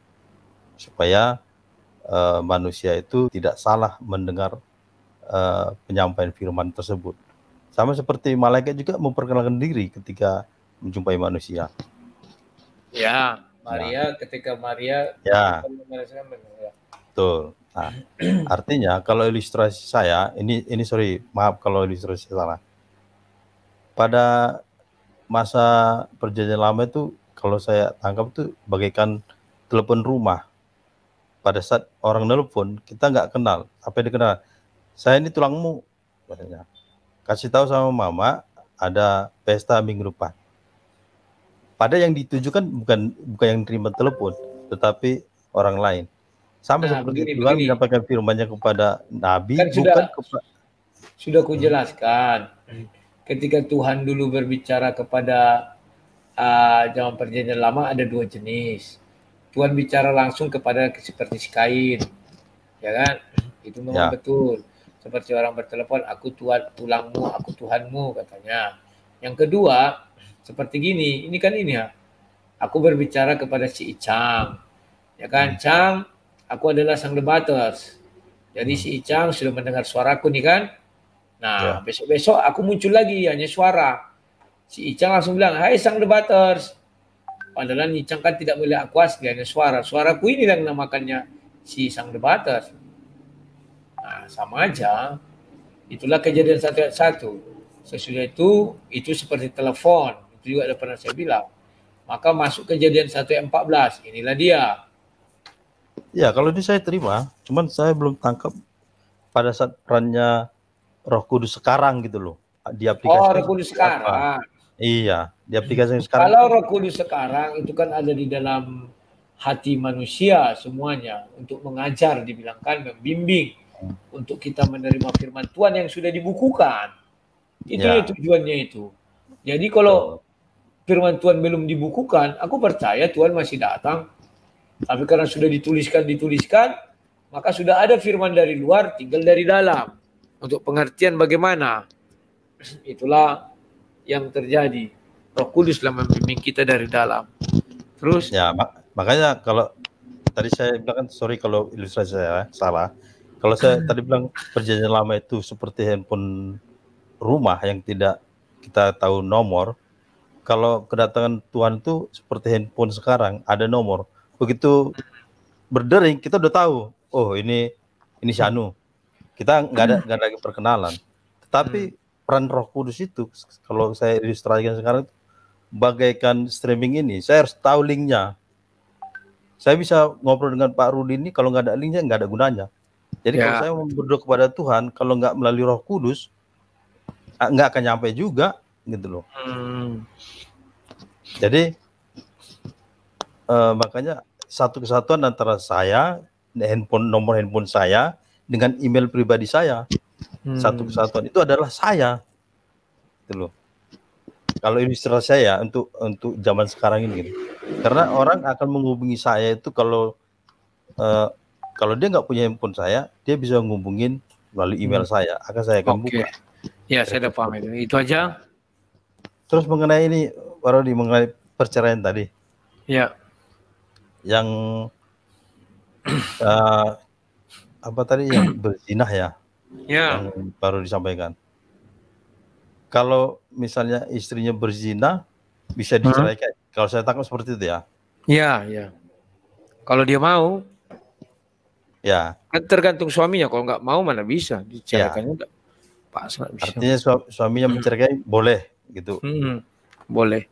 supaya Eh, manusia itu tidak salah mendengar uh, penyampaian firman tersebut. Sama seperti malaikat juga memperkenalkan diri ketika menjumpai manusia. Ya, nah. Maria nah. ketika Maria ya. ya. Betul. Nah, artinya kalau ilustrasi saya ini ini sorry maaf kalau ilustrasi salah. Pada masa perjanjian lama itu kalau saya tangkap itu bagaikan telepon rumah pada saat orang nelpon kita nggak kenal apa yang dikenal saya ini tulangmu katanya kasih tahu sama mama ada pesta minggu depan pada yang ditujukan bukan bukan yang terima telepon tetapi orang lain sama nah, seperti begini, Tuhan begini. menyampaikan firman kepada Nabi kan sudah, bukan kepa- sudah jelaskan hmm. ketika Tuhan dulu berbicara kepada uh, zaman perjanjian lama ada dua jenis Tuhan bicara langsung kepada seperti si kain, ya kan? Itu memang ya. betul. Seperti orang bertelepon, aku Tuhan tulangmu, aku Tuhanmu katanya. Yang kedua, seperti gini, ini kan ini ya. Aku berbicara kepada si Icang, ya kan? Hmm. Cang, aku adalah sang debaters. Jadi hmm. si Icang sudah mendengar suaraku nih kan? Nah, ya. besok-besok ya. aku muncul lagi hanya suara. Si Icang langsung bilang, "Hai sang debaters, Padahal nincangkan tidak melihat akuas, dia hanya suara. ku ini yang namakannya si sang debatas. Nah, sama aja. Itulah kejadian satu satu. Sesudah itu, itu seperti telepon. Itu juga ada pernah saya bilang. Maka masuk kejadian satu empat belas. Inilah dia. Ya, kalau ini saya terima. Cuman saya belum tangkap pada saat perannya roh kudus sekarang gitu loh. Di aplikasi. Oh, roh kudus sekarang. Iya di aplikasi yang sekarang? Kalau Roh Kudus sekarang itu kan ada di dalam hati manusia semuanya untuk mengajar dibilangkan membimbing untuk kita menerima firman Tuhan yang sudah dibukukan. Itu ya. tujuannya itu. Jadi kalau firman Tuhan belum dibukukan, aku percaya Tuhan masih datang. Tapi karena sudah dituliskan dituliskan, maka sudah ada firman dari luar tinggal dari dalam untuk pengertian bagaimana. Itulah yang terjadi. Roh Kuduslah membimbing kita dari dalam. Terus? Ya, mak makanya kalau tadi saya bilang kan, sorry kalau ilustrasi saya eh, salah. Kalau saya hmm. tadi bilang perjanjian lama itu seperti handphone rumah yang tidak kita tahu nomor. Kalau kedatangan Tuhan itu seperti handphone sekarang ada nomor. Begitu berdering kita udah tahu. Oh ini ini Syanu. Kita nggak ada nggak ada perkenalan. Tetapi hmm. peran Roh Kudus itu kalau saya ilustrasikan sekarang bagaikan streaming ini. Saya harus tahu linknya. Saya bisa ngobrol dengan Pak Rudi ini kalau nggak ada linknya nggak ada gunanya. Jadi ya. kalau saya mau berdoa kepada Tuhan, kalau nggak melalui Roh Kudus, nggak akan nyampe juga, gitu loh. Hmm. Jadi uh, makanya satu kesatuan antara saya, handphone nomor handphone saya dengan email pribadi saya, hmm. satu kesatuan itu adalah saya, gitu loh kalau ini istilah saya ya untuk untuk zaman sekarang ini gitu. karena orang akan menghubungi saya itu kalau uh, kalau dia nggak punya handphone saya dia bisa menghubungin melalui email hmm. saya akan saya akan okay. buka ya saya ada paham itu itu aja terus mengenai ini baru di mengenai perceraian tadi ya yang uh, apa tadi yang berzinah ya ya yang baru disampaikan kalau misalnya istrinya berzina bisa hmm? diceraikan. Hmm. Kalau saya tangkap seperti itu ya. Iya, iya. Kalau dia mau. Ya. Kan tergantung suaminya. Kalau nggak mau mana bisa diceraikannya ya. enggak. bisa. Artinya su suaminya menceraikan boleh gitu. Hmm. Boleh.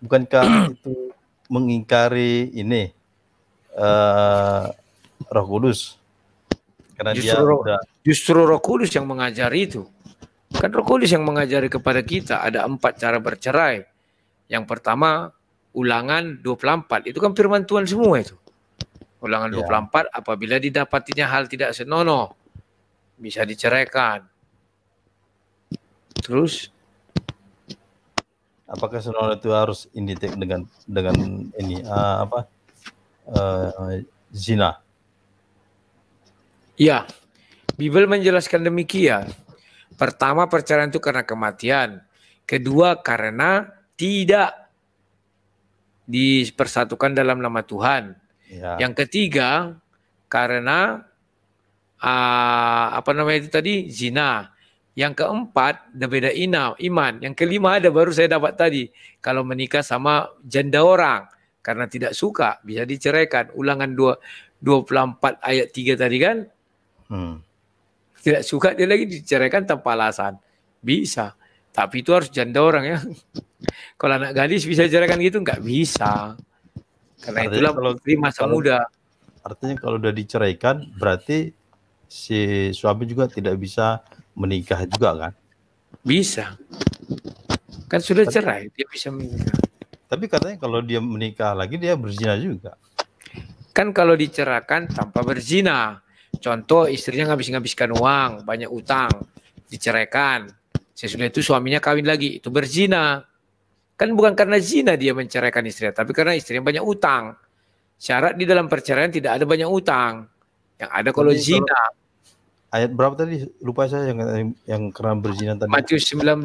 Bukankah itu mengingkari ini uh, Roh Kudus? Karena justru dia roh, udah... justru Roh Kudus yang mengajari itu. Kan Roh Kudus yang mengajari kepada kita ada empat cara bercerai. Yang pertama, ulangan 24. Itu kan firman Tuhan semua itu. Ulangan yeah. 24, apabila didapatinya hal tidak senonoh, bisa diceraikan. Terus? Apakah senonoh itu harus inditek dengan dengan ini uh, apa? Uh, zina. Ya, Bible menjelaskan demikian. Pertama perceraian itu karena kematian. Kedua karena tidak dipersatukan dalam nama Tuhan. Ya. Yang ketiga karena uh, apa namanya itu tadi zina. Yang keempat ada beda ina, iman. Yang kelima ada baru saya dapat tadi kalau menikah sama janda orang karena tidak suka bisa diceraikan. Ulangan dua puluh empat ayat tiga tadi kan? Hmm tidak suka dia lagi diceraikan tanpa alasan. Bisa. Tapi itu harus janda orang ya. Kalau anak gadis bisa ceraikan gitu nggak bisa. Karena artinya itulah kalau, di masa kalau, muda. Artinya kalau udah diceraikan berarti si suami juga tidak bisa menikah juga kan? Bisa. Kan sudah tapi, cerai dia bisa menikah. Tapi katanya kalau dia menikah lagi dia berzina juga. Kan kalau diceraikan tanpa berzina. Contoh istrinya ngabis-ngabiskan uang, banyak utang, diceraikan. Sesudah itu suaminya kawin lagi, itu berzina. Kan bukan karena zina dia menceraikan istrinya, tapi karena istrinya banyak utang. Syarat di dalam perceraian tidak ada banyak utang. Yang ada kalau Jadi, zina. ayat berapa tadi? Lupa saya yang yang karena berzina tadi. Matius 19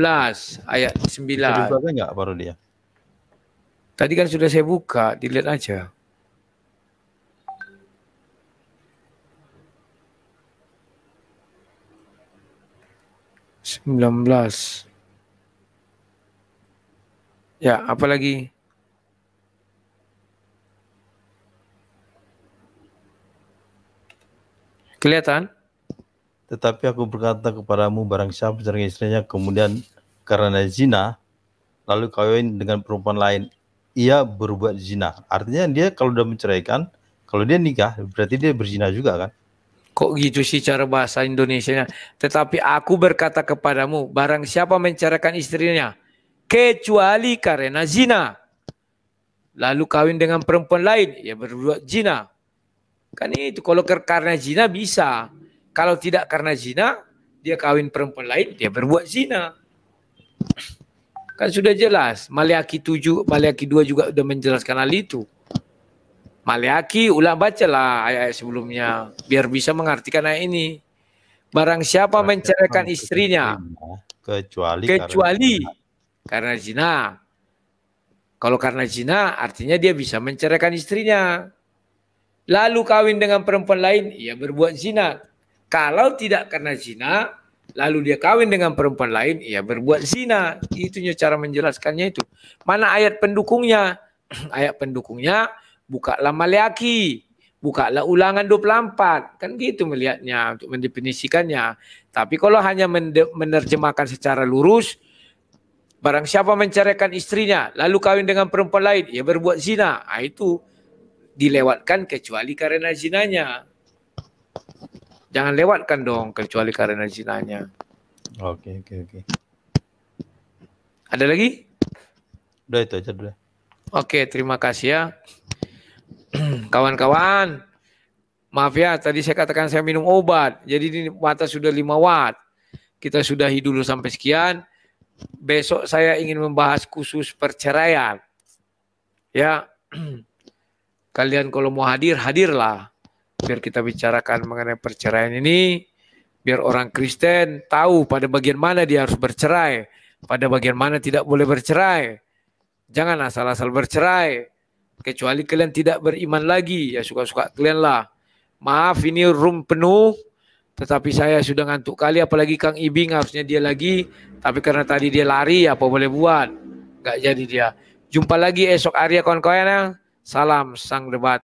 ayat 9. Sudah berapa baru dia? Tadi kan sudah saya buka, dilihat aja. 19. Ya, apa lagi? Kelihatan? Tetapi aku berkata kepadamu barang siapa bersama istrinya kemudian karena zina lalu kawin dengan perempuan lain ia berbuat zina. Artinya dia kalau sudah menceraikan, kalau dia nikah berarti dia berzina juga kan? kok gitu sih cara bahasa nya Tetapi aku berkata kepadamu, barang siapa mencarakan istrinya, kecuali karena zina. Lalu kawin dengan perempuan lain, ya berbuat zina. Kan itu, kalau karena zina bisa. Kalau tidak karena zina, dia kawin perempuan lain, dia berbuat zina. Kan sudah jelas, Maliaki 7, Maliaki 2 juga sudah menjelaskan hal itu. Maliaki ulang bacalah ayat-ayat sebelumnya biar bisa mengartikan ayat ini. Barang siapa menceraikan istrinya kecuali kecuali karena zina. Kalau karena zina artinya dia bisa menceraikan istrinya. Lalu kawin dengan perempuan lain, ia berbuat zina. Kalau tidak karena zina, lalu dia kawin dengan perempuan lain, ia berbuat zina. Itunya cara menjelaskannya itu. Mana ayat pendukungnya? ayat pendukungnya bukalah Maliaki, bukalah ulangan 24. Kan gitu melihatnya untuk mendefinisikannya. Tapi kalau hanya menerjemahkan secara lurus, barang siapa menceraikan istrinya, lalu kawin dengan perempuan lain, ya berbuat zina. Nah, itu dilewatkan kecuali karena zinanya. Jangan lewatkan dong kecuali karena zinanya. Oke, oke, oke. Ada lagi? Udah itu aja udah. Oke, terima kasih ya. Kawan-kawan, maaf ya tadi saya katakan saya minum obat. Jadi di mata sudah lima watt. Kita sudahi dulu sampai sekian. Besok saya ingin membahas khusus perceraian. Ya. Kalian kalau mau hadir, hadirlah. Biar kita bicarakan mengenai perceraian ini. Biar orang Kristen tahu pada bagian mana dia harus bercerai. Pada bagian mana tidak boleh bercerai. Jangan asal-asal bercerai Kecuali kalian tidak beriman lagi, ya suka-suka kalian lah. Maaf ini room penuh, tetapi saya sudah ngantuk kali apalagi Kang Ibing harusnya dia lagi tapi karena tadi dia lari apa boleh buat nggak jadi dia jumpa lagi esok Arya kawan-kawan ya. salam sang debat